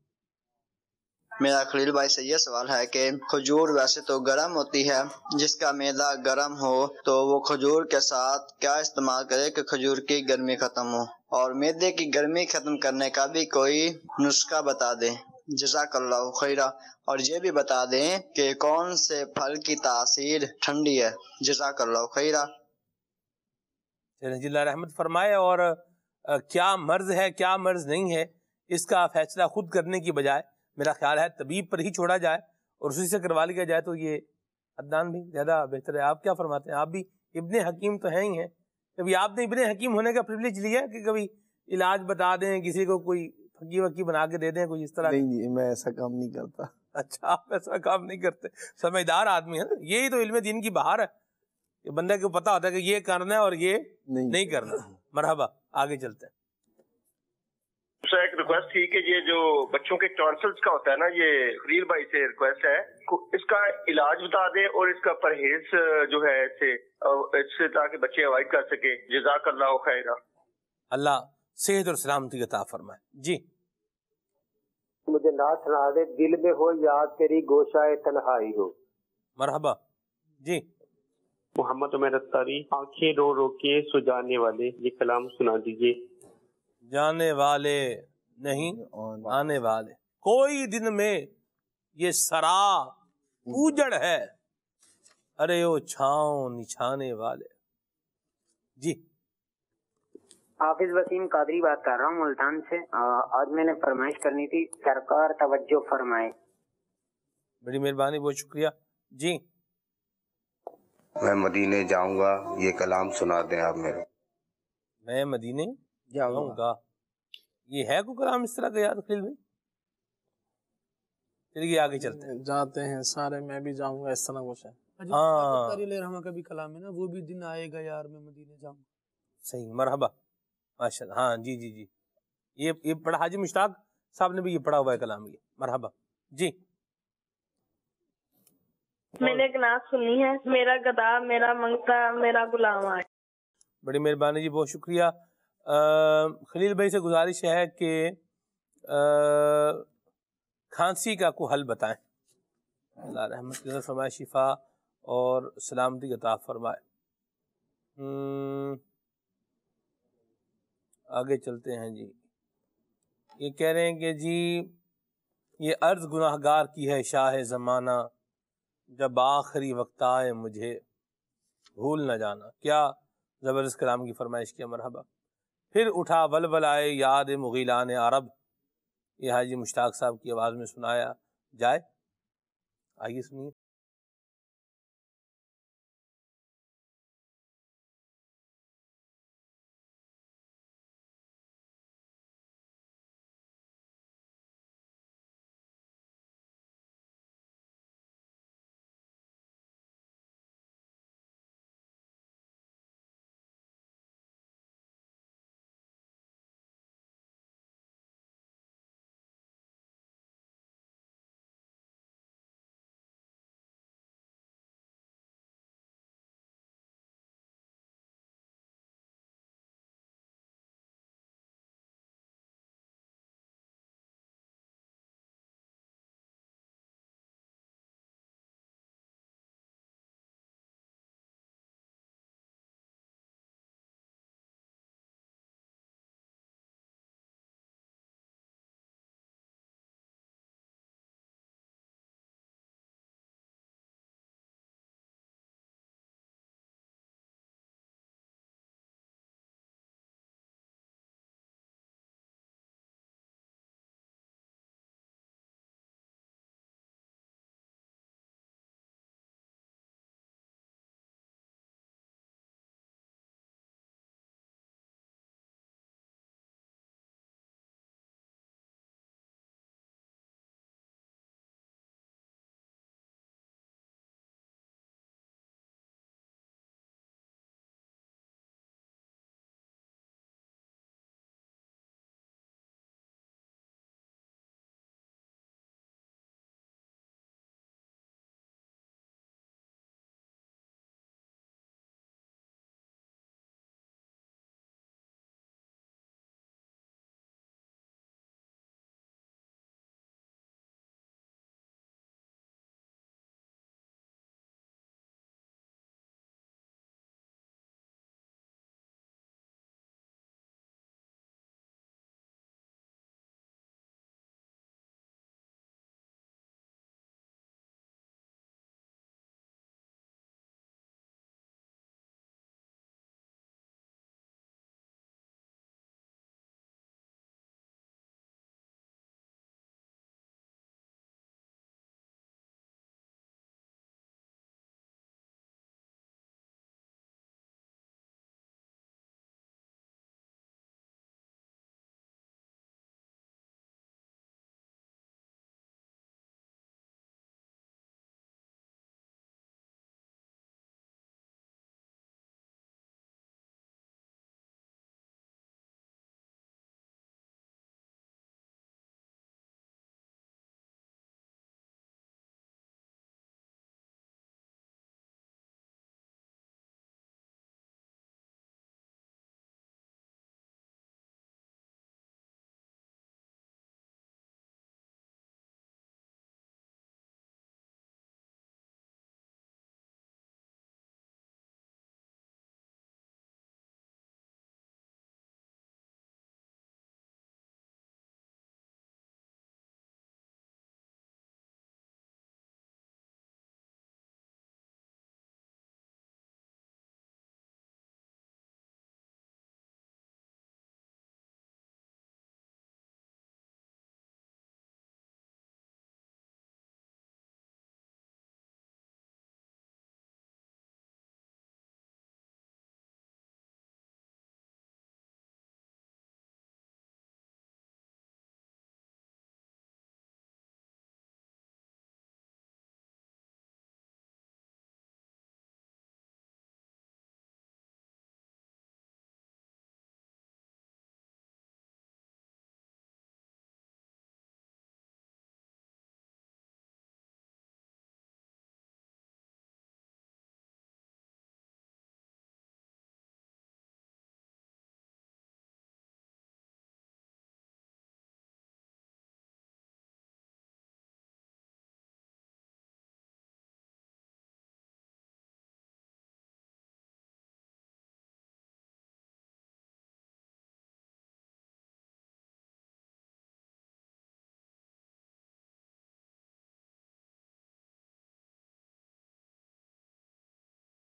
मेरा खलील भाई से यह सवाल है कि खजूर वैसे तो गर्म होती है जिसका मैदा गर्म हो तो वो खजूर के साथ क्या इस्तेमाल करे कि खजूर की गर्मी खत्म हो और मैदे की गर्मी खत्म करने का भी कोई नुस्खा बता दें जजाकल्ला खैरा और ये भी बता दें कि कौन से फल की तासीर ठंडी है जजाकल्ला खैरा जिला रहमत फरमाए और क्या मर्ज है क्या मर्ज नहीं है इसका फैसला खुद करने की बजाय मेरा ख्याल है तबीब पर ही छोड़ा जाए और उसी से करवा लिया जाए तो ये अदनान भी ज़्यादा बेहतर है आप क्या फरमाते हैं आप भी इबन हकीम तो हैं ही हैं कभी आपने इबन हकीम होने का प्रिवलेज लिया कि कभी इलाज बता दें किसी को कोई फकी वकी बना के दे दें कुछ इस तरह नहीं जी मैं ऐसा काम नहीं करता अच्छा आप ऐसा काम नहीं करते समझदार आदमी है ना यही तो इल्म दिन की बाहर है कि बंदे को पता होता है कि ये करना है और ये नहीं, नहीं करना मरहबा आगे चलते हैं तो सर एक रिक्वेस्ट थी कि ये जो बच्चों के टॉन्सल्स का होता है ना ये खरीर भाई से रिक्वेस्ट है इसका इलाज बता दे और इसका परहेज जो है इससे इससे ताकि बच्चे अवॉइड कर सके जजाक अल्लाह खैरा अल्लाह सेहत और सलामती अता फरमाए जी मुझे ना सुना दे दिल में हो याद तेरी गोशाए तन्हाई हो मरहबा जी मोहम्मद उमर अत्तारी आंखें रो रो के सुजाने वाले ये कलाम सुना दीजिए जाने वाले नहीं आने वाले कोई दिन में ये सरा उजड़ है अरे ओ छाओ निछाने वाले जी हाफिज वसीम कादरी बात कर रहा हूँ मुल्तान से आज मैंने फरमाइश करनी थी सरकार तवज्जो फरमाए बड़ी मेहरबानी बहुत शुक्रिया जी मैं मदीने जाऊंगा ये कलाम सुना दें आप मेरे मैं मदीने जाऊंगा ये है को कलाम इस तरह का याद खिल भाई चलिए आगे चलते हैं जाते हैं सारे मैं भी जाऊंगा इस तरह कुछ है हाँ कभी कलाम है ना वो भी दिन आएगा यार मैं मदीने जाऊंगा सही मरहबा माशा हाँ जी जी जी ये ये पढ़ा हाजी मुश्ताक साहब ने भी ये पढ़ा हुआ है कलाम ये मरहबा जी मैंने क्लास सुनी है मेरा गदा मेरा मंगता मेरा गुलाम आए बड़ी मेहरबानी जी बहुत शुक्रिया खलील भाई से गुजारिश है कि खांसी का को हल बताएं अल्लाह रहमत फरमाए शिफा और सलामती का ताफ़ फरमाए हम्म। आगे चलते हैं जी ये कह रहे हैं कि जी ये अर्ज गुनाहगार की है शाह ज़माना जब आखिरी वक्त आए मुझे भूल न जाना क्या ज़बरदस्त कलाम की फरमाइश किया मरहबा फिर उठा बलबल आए याद ने अरब ये हाजी मुश्ताक साहब की आवाज़ में सुनाया जाए आइए सुनिए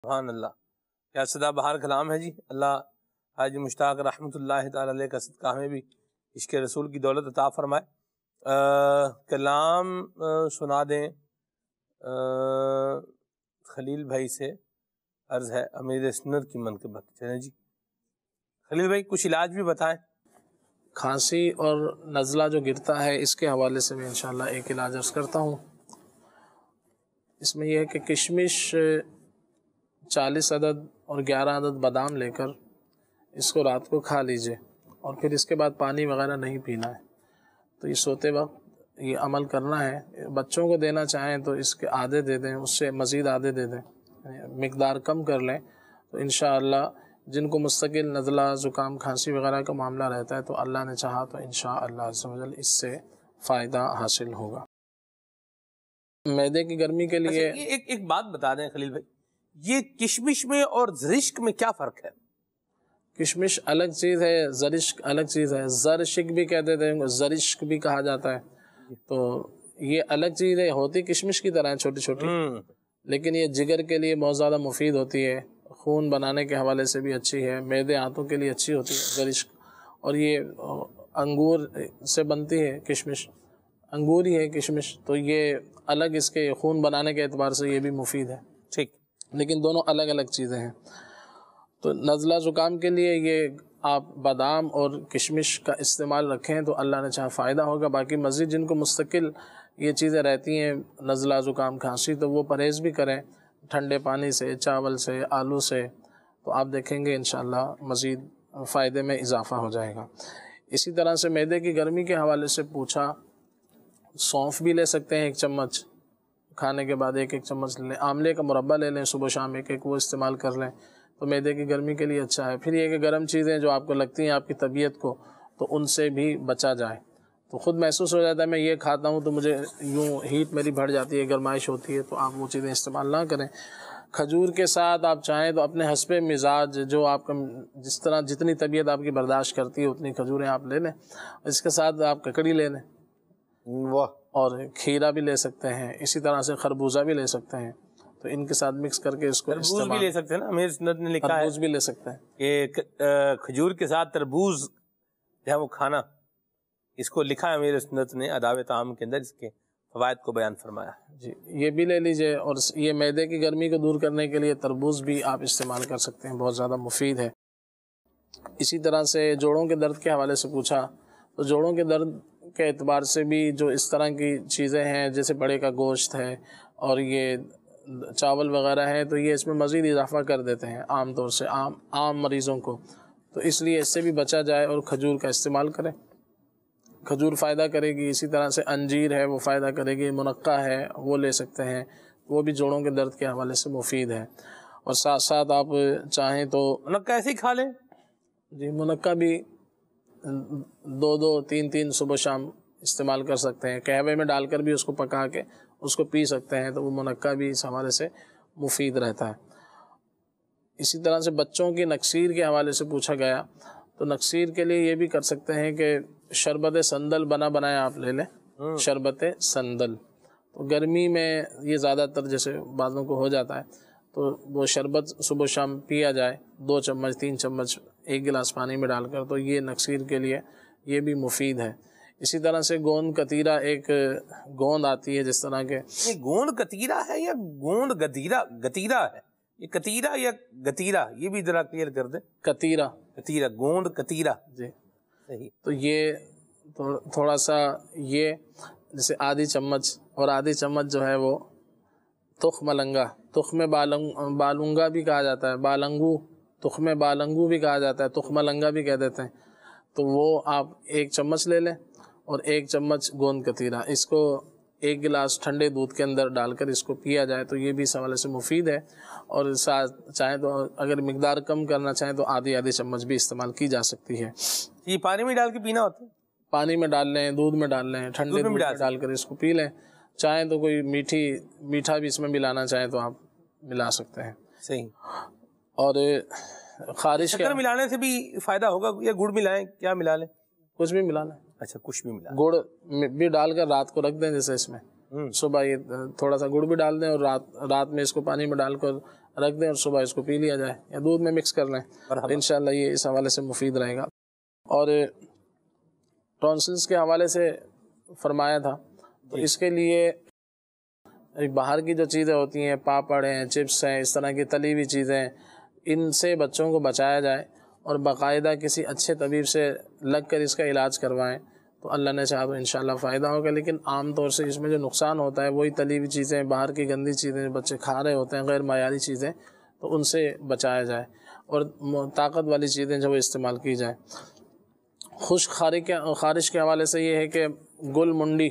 सुबहान अल्लाह क्या सदा बहार कलाम है जी अल्लाह हाज मुश्ताक रहमत ला का सदका में भी इश्क रसूल की दौलत अता फरमाए आ, कलाम आ, सुना दें आ, खलील भाई से अर्ज़ है अमीर सुनर की मन के वक्त जी खलील भाई कुछ इलाज भी बताएं खांसी और नज़ला जो गिरता है इसके हवाले से मैं इंशाल्लाह एक इलाज अर्ज़ करता हूँ इसमें यह है कि किशमिश चालीस अदद और ग्यारह अदद बादाम लेकर इसको रात को खा लीजिए और फिर इसके बाद पानी वगैरह नहीं पीना है तो ये सोते वक्त ये अमल करना है बच्चों को देना चाहें तो इसके आधे दे दें उससे मज़ीद आधे दे दें मकदार कम कर लें तो इन जिनको मुस्तकिल नज़ला ज़ुकाम खांसी वगैरह का मामला रहता है तो अल्लाह ने चाहा तो इन शजल इससे फ़ायदा हासिल होगा मैदे की गर्मी के अच्छा, लिए अच्छा, एक एक बात बता दें खलील भाई ये किशमिश में और जरिश्क में क्या फ़र्क है किशमिश अलग चीज़ है जरिश्क अलग चीज़ है जरशिक भी कहते थे जरिश्क भी कहा जाता है तो ये अलग चीज़ है होती किशमिश की तरह है छोटी छोटी हम्म। लेकिन ये जिगर के लिए बहुत ज़्यादा मुफीद होती है खून बनाने के हवाले से भी अच्छी है मैदे आंतों के लिए अच्छी होती है जरिश्क और ये अंगूर से बनती है किशमिश अंगूर ही है किशमिश तो ये अलग इसके खून बनाने के एतबार से ये भी मुफीद है ठीक लेकिन दोनों अलग अलग चीज़ें हैं तो नज़ला ज़ुकाम के लिए ये आप बादाम और किशमिश का इस्तेमाल रखें तो अल्लाह ने चाह फ़ायदा होगा बाकी मज़ीद जिनको मुस्तकिल ये चीज़ें रहती हैं नज़ला ज़ुकाम खांसी तो वो परहेज़ भी करें ठंडे पानी से चावल से आलू से तो आप देखेंगे इन मज़ीद फ़ायदे में इजाफ़ा हो जाएगा इसी तरह से मैदे की गर्मी के हवाले से पूछा सौंफ भी ले सकते हैं एक चम्मच खाने के बाद एक एक चम्मच ले लें आमले का मुरबा ले लें सुबह शाम एक एक वो इस्तेमाल कर लें तो मैदे की गर्मी के लिए अच्छा है फिर ये कि गर्म चीज़ें जो आपको लगती हैं आपकी तबीयत को तो उनसे भी बचा जाए तो ख़ुद महसूस हो जाता है मैं ये खाता हूँ तो मुझे यूँ हीट मेरी बढ़ जाती है गर्माइश होती है तो आप वो चीज़ें इस्तेमाल ना करें खजूर के साथ आप चाहें तो अपने हंसपे मिजाज जो आपका जिस तरह जितनी तबीयत आपकी बर्दाश्त करती है उतनी खजूरें आप ले लें इसके साथ आप ककड़ी ले लें वाह और खीरा भी ले सकते हैं इसी तरह से खरबूजा भी ले सकते हैं तो इनके साथ मिक्स करके इसको तरबूज भी ले सकते हैं ना अमीर सुन्नत ने लिखा है भी ले सकते हैं कि खजूर के साथ तरबूज जो है वो खाना इसको लिखा है अमीर सुन्नत ने अदाव ताम के अंदर इसके फवायद को बयान फरमाया जी ये भी ले लीजिए और ये मैदे की गर्मी को दूर करने के लिए तरबूज भी आप इस्तेमाल कर सकते हैं बहुत ज़्यादा मुफीद है इसी तरह से जोड़ों के दर्द के हवाले से पूछा तो जोड़ों के दर्द के अतबार से भी जो इस तरह की चीज़ें हैं जैसे बड़े का गोश्त है और ये चावल वगैरह है तो ये इसमें मज़ीद इजाफा कर देते हैं आम तौर से आम आम मरीज़ों को तो इसलिए इससे भी बचा जाए और खजूर का इस्तेमाल करें खजूर फ़ायदा करेगी इसी तरह से अंजीर है वो फ़ायदा करेगी मुनक्का है वो ले सकते हैं वो भी जोड़ों के दर्द के हवाले से मुफीद है और साथ साथ आप चाहें तो मुनक्का ऐसे ही खा लें जी मुनक्का भी दो दो तीन तीन सुबह शाम इस्तेमाल कर सकते हैं कहवे में डालकर भी उसको पका के उसको पी सकते हैं तो वो मुनक्का भी इस हवाले से मुफीद रहता है इसी तरह से बच्चों की नक्सीर के हवाले से पूछा गया तो नक्सीर के लिए ये भी कर सकते हैं कि शरबत संदल बना बनाए आप ले लें हाँ। शरबत संदल तो गर्मी में ये ज़्यादातर जैसे बादलों को हो जाता है तो वो शरबत सुबह शाम पिया जाए दो चम्मच तीन चम्मच एक गिलास पानी में डालकर तो ये नक्सीर के लिए ये भी मुफीद है इसी तरह से गोंद कतीरा एक गोंद आती है जिस तरह के ये गोंद कतीरा है या गोंद गतीरा गतीरा है ये कतीरा या गतीरा ये भी जरा क्लियर कर दे कतीरा कतीरा गोंद कतीरा जी सही तो ये थो, तो थोड़ा सा ये जैसे आधी चम्मच और आधी चम्मच जो है वो तुख मलंगा तुख में बालंग बालूंगा भी कहा जाता है बालंगू तुखम बालंगू भी कहा जाता है तुखमा लंगा भी कह देते हैं तो वो आप एक चम्मच ले लें और एक चम्मच गोंद कतीरा इसको एक गिलास ठंडे दूध के अंदर डालकर इसको पिया जाए तो ये भी इस हवाले से मुफीद है और साथ चाहे तो अगर मकदार कम करना चाहें तो आधी आधी चम्मच भी इस्तेमाल की जा सकती है ये पानी में डाल के पीना होता है पानी में डाल लें दूध में डाल लें ठंडे दूध में डालकर इसको पी लें चाहें तो कोई मीठी मीठा भी इसमें मिलाना चाहें तो आप मिला सकते हैं सही और खारिश शक्कर मिलाने से भी फ़ायदा होगा या गुड़ मिलाएं क्या मिला लें कुछ भी मिलाना अच्छा कुछ भी मिला गुड़ भी डालकर रात को रख दें जैसे इसमें हम्म। सुबह ये थोड़ा सा गुड़ भी डाल दें और रात रात में इसको पानी में डालकर रख दें और सुबह इसको पी लिया जाए या दूध में मिक्स कर लें इन ये इस हवाले से मुफीद रहेगा और टॉन्सिल्स के हवाले से फरमाया था तो इसके लिए बाहर की जो चीज़ें होती हैं पापड़ हैं चिप्स हैं इस तरह की तली हुई चीज़ें इनसे बच्चों को बचाया जाए और बाकायदा किसी अच्छे तबीब से लग कर इसका इलाज करवाएँ तो अल्लाह ने तो इन फ़ायदा होगा लेकिन आम तौर से इसमें जो नुकसान होता है वही तली हुई चीज़ें बाहर की गंदी चीज़ें बच्चे खा रहे होते हैं गैर मायारी चीज़ें तो उनसे बचाया जाए और ताकत वाली चीज़ें जो इस्तेमाल की जाए खुश खारी के खारिश के हवाले से ये है कि गुल मुंडी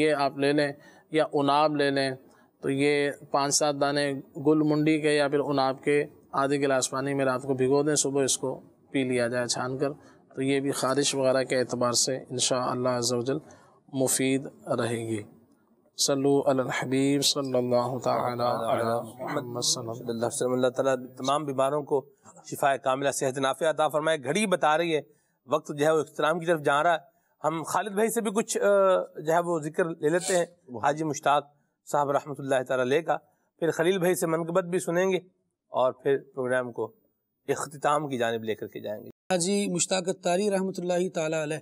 ये आप ले लें या उनाब ले लें तो ये पाँच सात दाने गुल मुंडी के या फिर उनाब के आधे गिलास पानी में रात को भिगो दें सुबह इसको पी लिया जाए छान कर तो ये भी ख़ारिश वगैरह के अतबार से इन शजल मुफीद रहेगी तमाम बीमारों को शिफा कामिला सेहत नाफे अता फरमाए घड़ी बता रही है वक्त जो है वो इख्तराम की तरफ जा रहा है हम खालिद भाई से भी कुछ जो है वो जिक्र ले लेते हैं हाजी मुश्ताक साहब रहमत लेगा फिर खलील भाई से मनकबत भी सुनेंगे और फिर प्रोग्राम को अख्ताम की जानब लेकर के जाएंगे जी मुश्ताक तारी रहमत ताली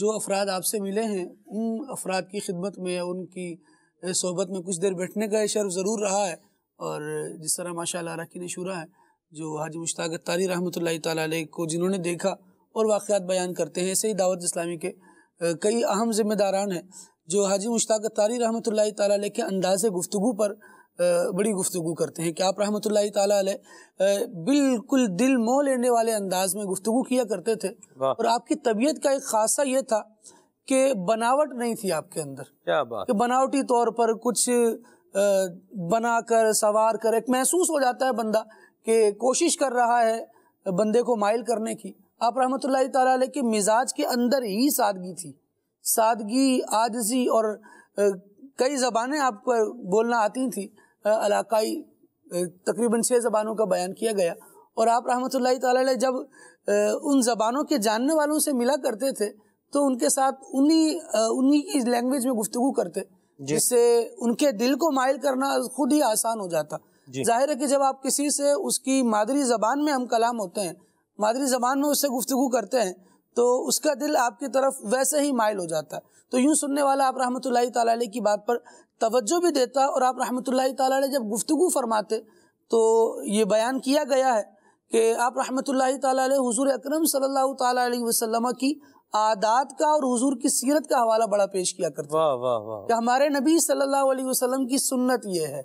जो अफराद आपसे मिले हैं उन अफराद की खिदमत में या उनकी सोहबत में कुछ देर बैठने का शर्फ ज़रूर रहा है और जिस तरह माशा ने शुरा है जो हाजी मुश्ताक तारी रहमत ताली को जिन्होंने देखा और वाक़ात बयान करते हैं ऐसे ही दावत इस्लामी के कई अहम ज़िम्मेदारान हैं जो हाजी मुश्ताक तारी रहमत के अंदाज़ गुफ्तु पर बड़ी गुफ्तु करते हैं कि आप रहमत ताल बिल्कुल दिल मोह लेने वाले अंदाज में गुफ्तु किया करते थे और आपकी तबीयत का एक खासा ये था कि बनावट नहीं थी आपके अंदर क्या बात कि बनावटी तौर पर कुछ बनाकर सवार कर एक महसूस हो जाता है बंदा कि कोशिश कर रहा है बंदे को माइल करने की आप रहमत ताल के मिजाज के अंदर ही सादगी थी सादगी आजजी और कई ज़बानें आप पर बोलना आती थी इलाकई तकरीबन छः ज़बानों का बयान किया गया और आप रहमत ला जब उन ज़बानों के जानने वालों से मिला करते थे तो उनके साथ उन्हीं उन्हीं की लैंग्वेज में गुफ्तु करते जिससे उनके दिल को माइल करना खुद ही आसान हो जाता जाहिर है कि जब आप किसी से उसकी मादरी ज़बान में हम कलाम होते हैं मादरी ज़बान में उससे गुफ्तु करते हैं तो उसका दिल आपकी तरफ वैसे ही माइल हो जाता है तो यूं सुनने वाला आप रहमत की बात पर तवज्जो भी देता और आप रहमत जब गुफ्तु फरमाते तो ये बयान किया गया है कि आप रहमत ताली हजूर अक्रम सल्ला की आदात का और हुजूर की सीरत का हवाला बड़ा पेश किया करते वाह वाह वाह कि हमारे नबी सल्लल्लाहु अलैहि वसल्लम की सुन्नत ये है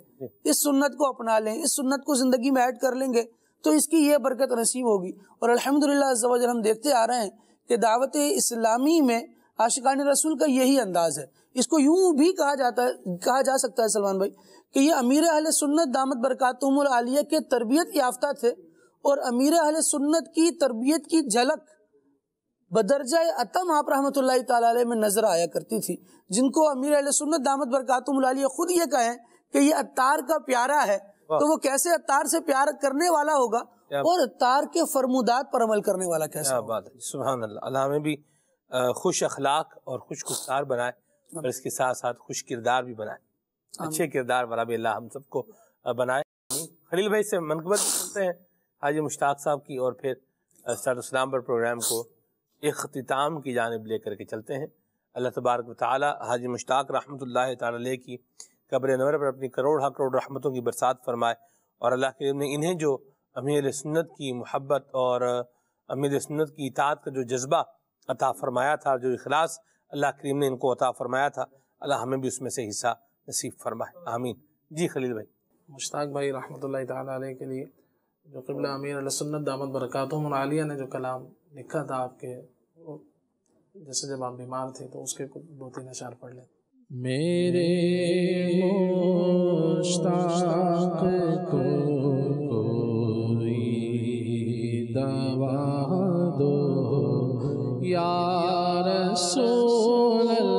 इस सुन्नत को अपना लें इस सुन्नत को ज़िंदगी में ऐड कर लेंगे तो इसकी ये बरकत नसीब होगी और अल्हम्दुलिल्लाह हम देखते आ रहे हैं कि दावत इस्लामी में आशिकान रसूल का यही अंदाज है इसको यूं भी कहा जाता है कहा जा सकता है सलमान भाई कि ये अमीर अहल सुन्नत दामद बरकातुमल आलिया के तरबियत याफ्ता थे और अमीर अहल सुन्नत की तरबियत की झलक बदरजा अतम आप रहमत ला में नज़र आया करती थी जिनको अमीर अहल सुन्नत दामद बरकातुमल आलिया खुद ये कहें कि ये अतार का प्यारा है तो वो कैसे अतार से प्यार करने वाला होगा और अतार के फरमुदात पर अमल करने वाला कैसा बात है सुबह अल्लाह हमें भी खुश अखलाक और खुश गुफ्तार बनाए हाँ। और इसके साथ साथ खुश किरदार भी बनाए हाँ। अच्छे किरदार वाला भी अल्लाह हम सबको बनाए खलील भाई से मनकबत करते हैं हाजी मुश्ताक साहब की और फिर सलाम पर प्रोग्राम को अख्ताम की जानब ले करके चलते हैं अल्लाह तबारक ताली हाज मुश्ताक रहमत ताली की कब्र नवर पर अपनी करोड़ हा करोड़ रहमतों की बरसात फरमाए और अल्लाह के ने इन्हें जो अमीर सुन्नत की मोहब्बत और अमीर सुन्नत की इतात का जो जज्बा अता फरमाया था जो अखलास अल्लाह करीम ने इनको अता फरमाया था अल्लाह हमें भी उसमें से हिस्सा नसीब फरमाए आमीन जी खलील भाई मुश्ताक भाई रहमत ताली के लिए जो कबला अमीर सुन्नत दामद बरकत आलिया ने जो कलाम लिखा था आपके जैसे जब आप बीमार थे तो उसके कुछ दो तीन अशार पढ़ लें मेरे मुश्ताक को कोई दवा दो Ya Rasul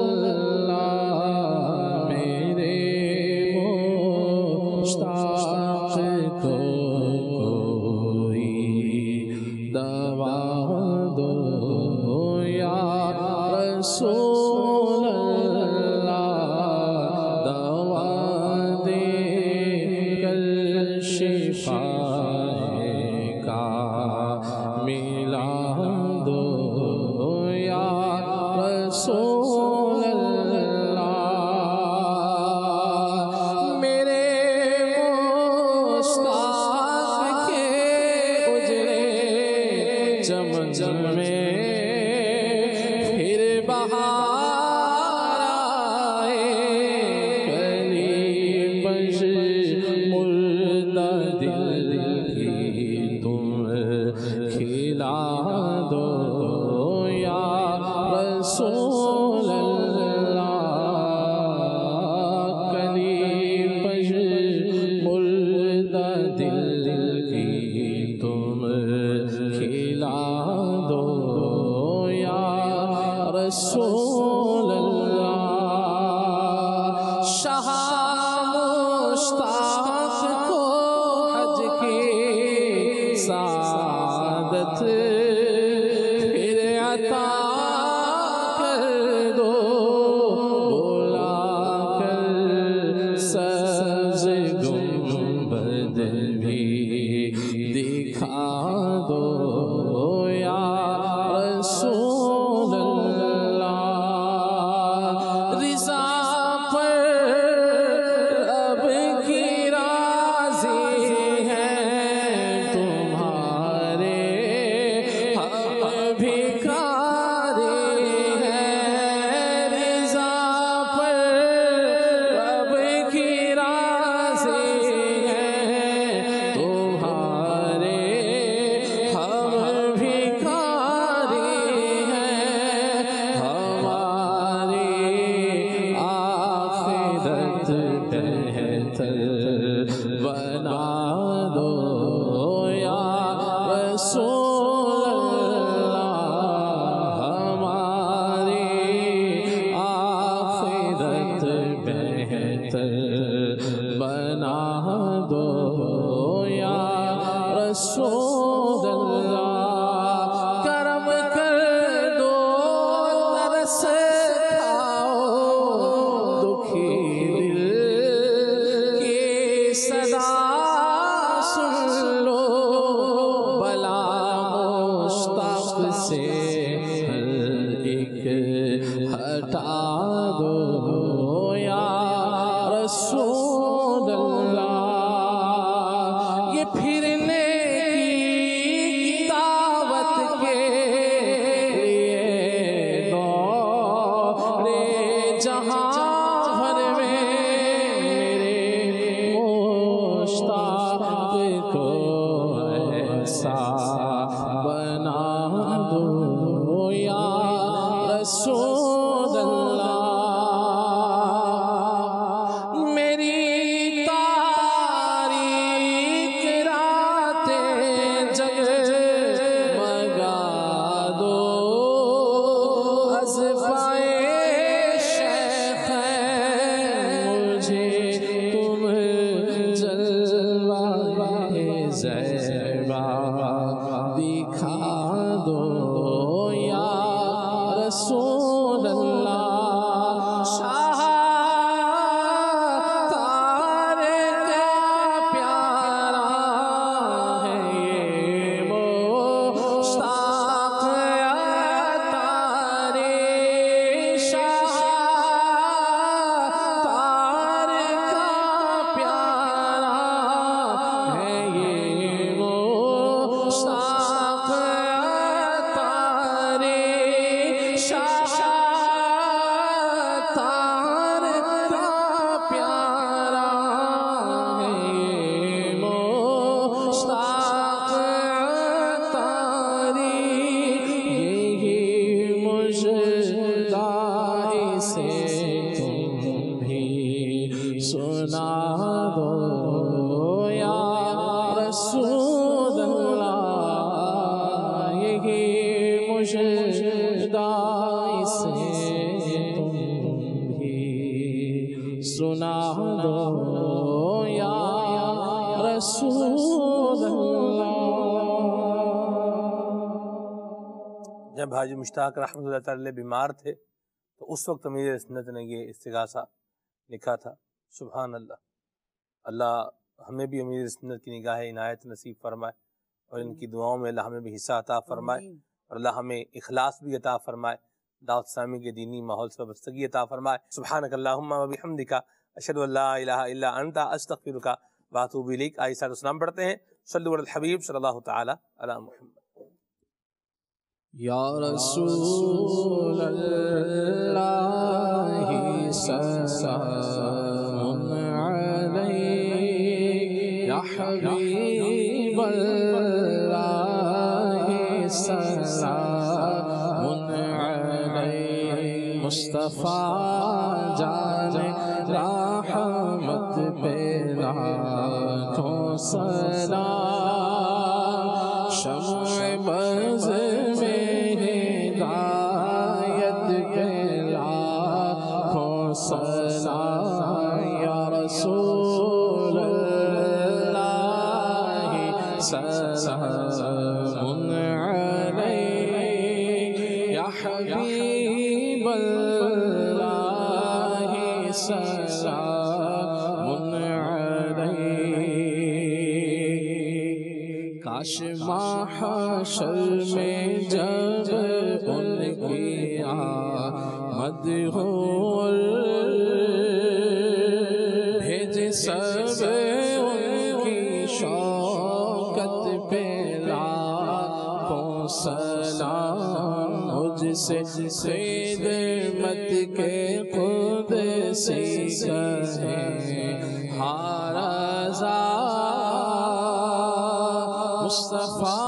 सुना दो जब हाजी मुश्ताक रहमत बीमार थे तो उस वक्त अमीर सन्नत ने यह इस्तगासा लिखा था सुबहान अल्लाह अल्लाह हमें भी अमीर सन्नत की निगाह इनायत नसीब फरमाए और इनकी दुआओं में अल्लाह हमें भी हिस्सा अता फरमाए और अल्लाह हमें इखलास भी अता फरमाए दाऊद सामी के दीनी माहौल से वस्तगी अता फरमाए सुबहानक अल्लाहुम्मा व बिहमदिका अल्ला इलाहा सुबहानकल्लाहमदी का अशद अस्तफ़िर का वातूब लीक सलाम पढ़ते हैं सल्लुल हबीब सल्लल्लाहु तआला अला मुहम्मद या रसूल अल्लाह सलाम अलैक या हबीब अल्लाह مصطفیٰ جانے رحمت پہ لاکھوں سلام खुर्शीद मत के खुद सीखा है हारा मुस्तफ़ा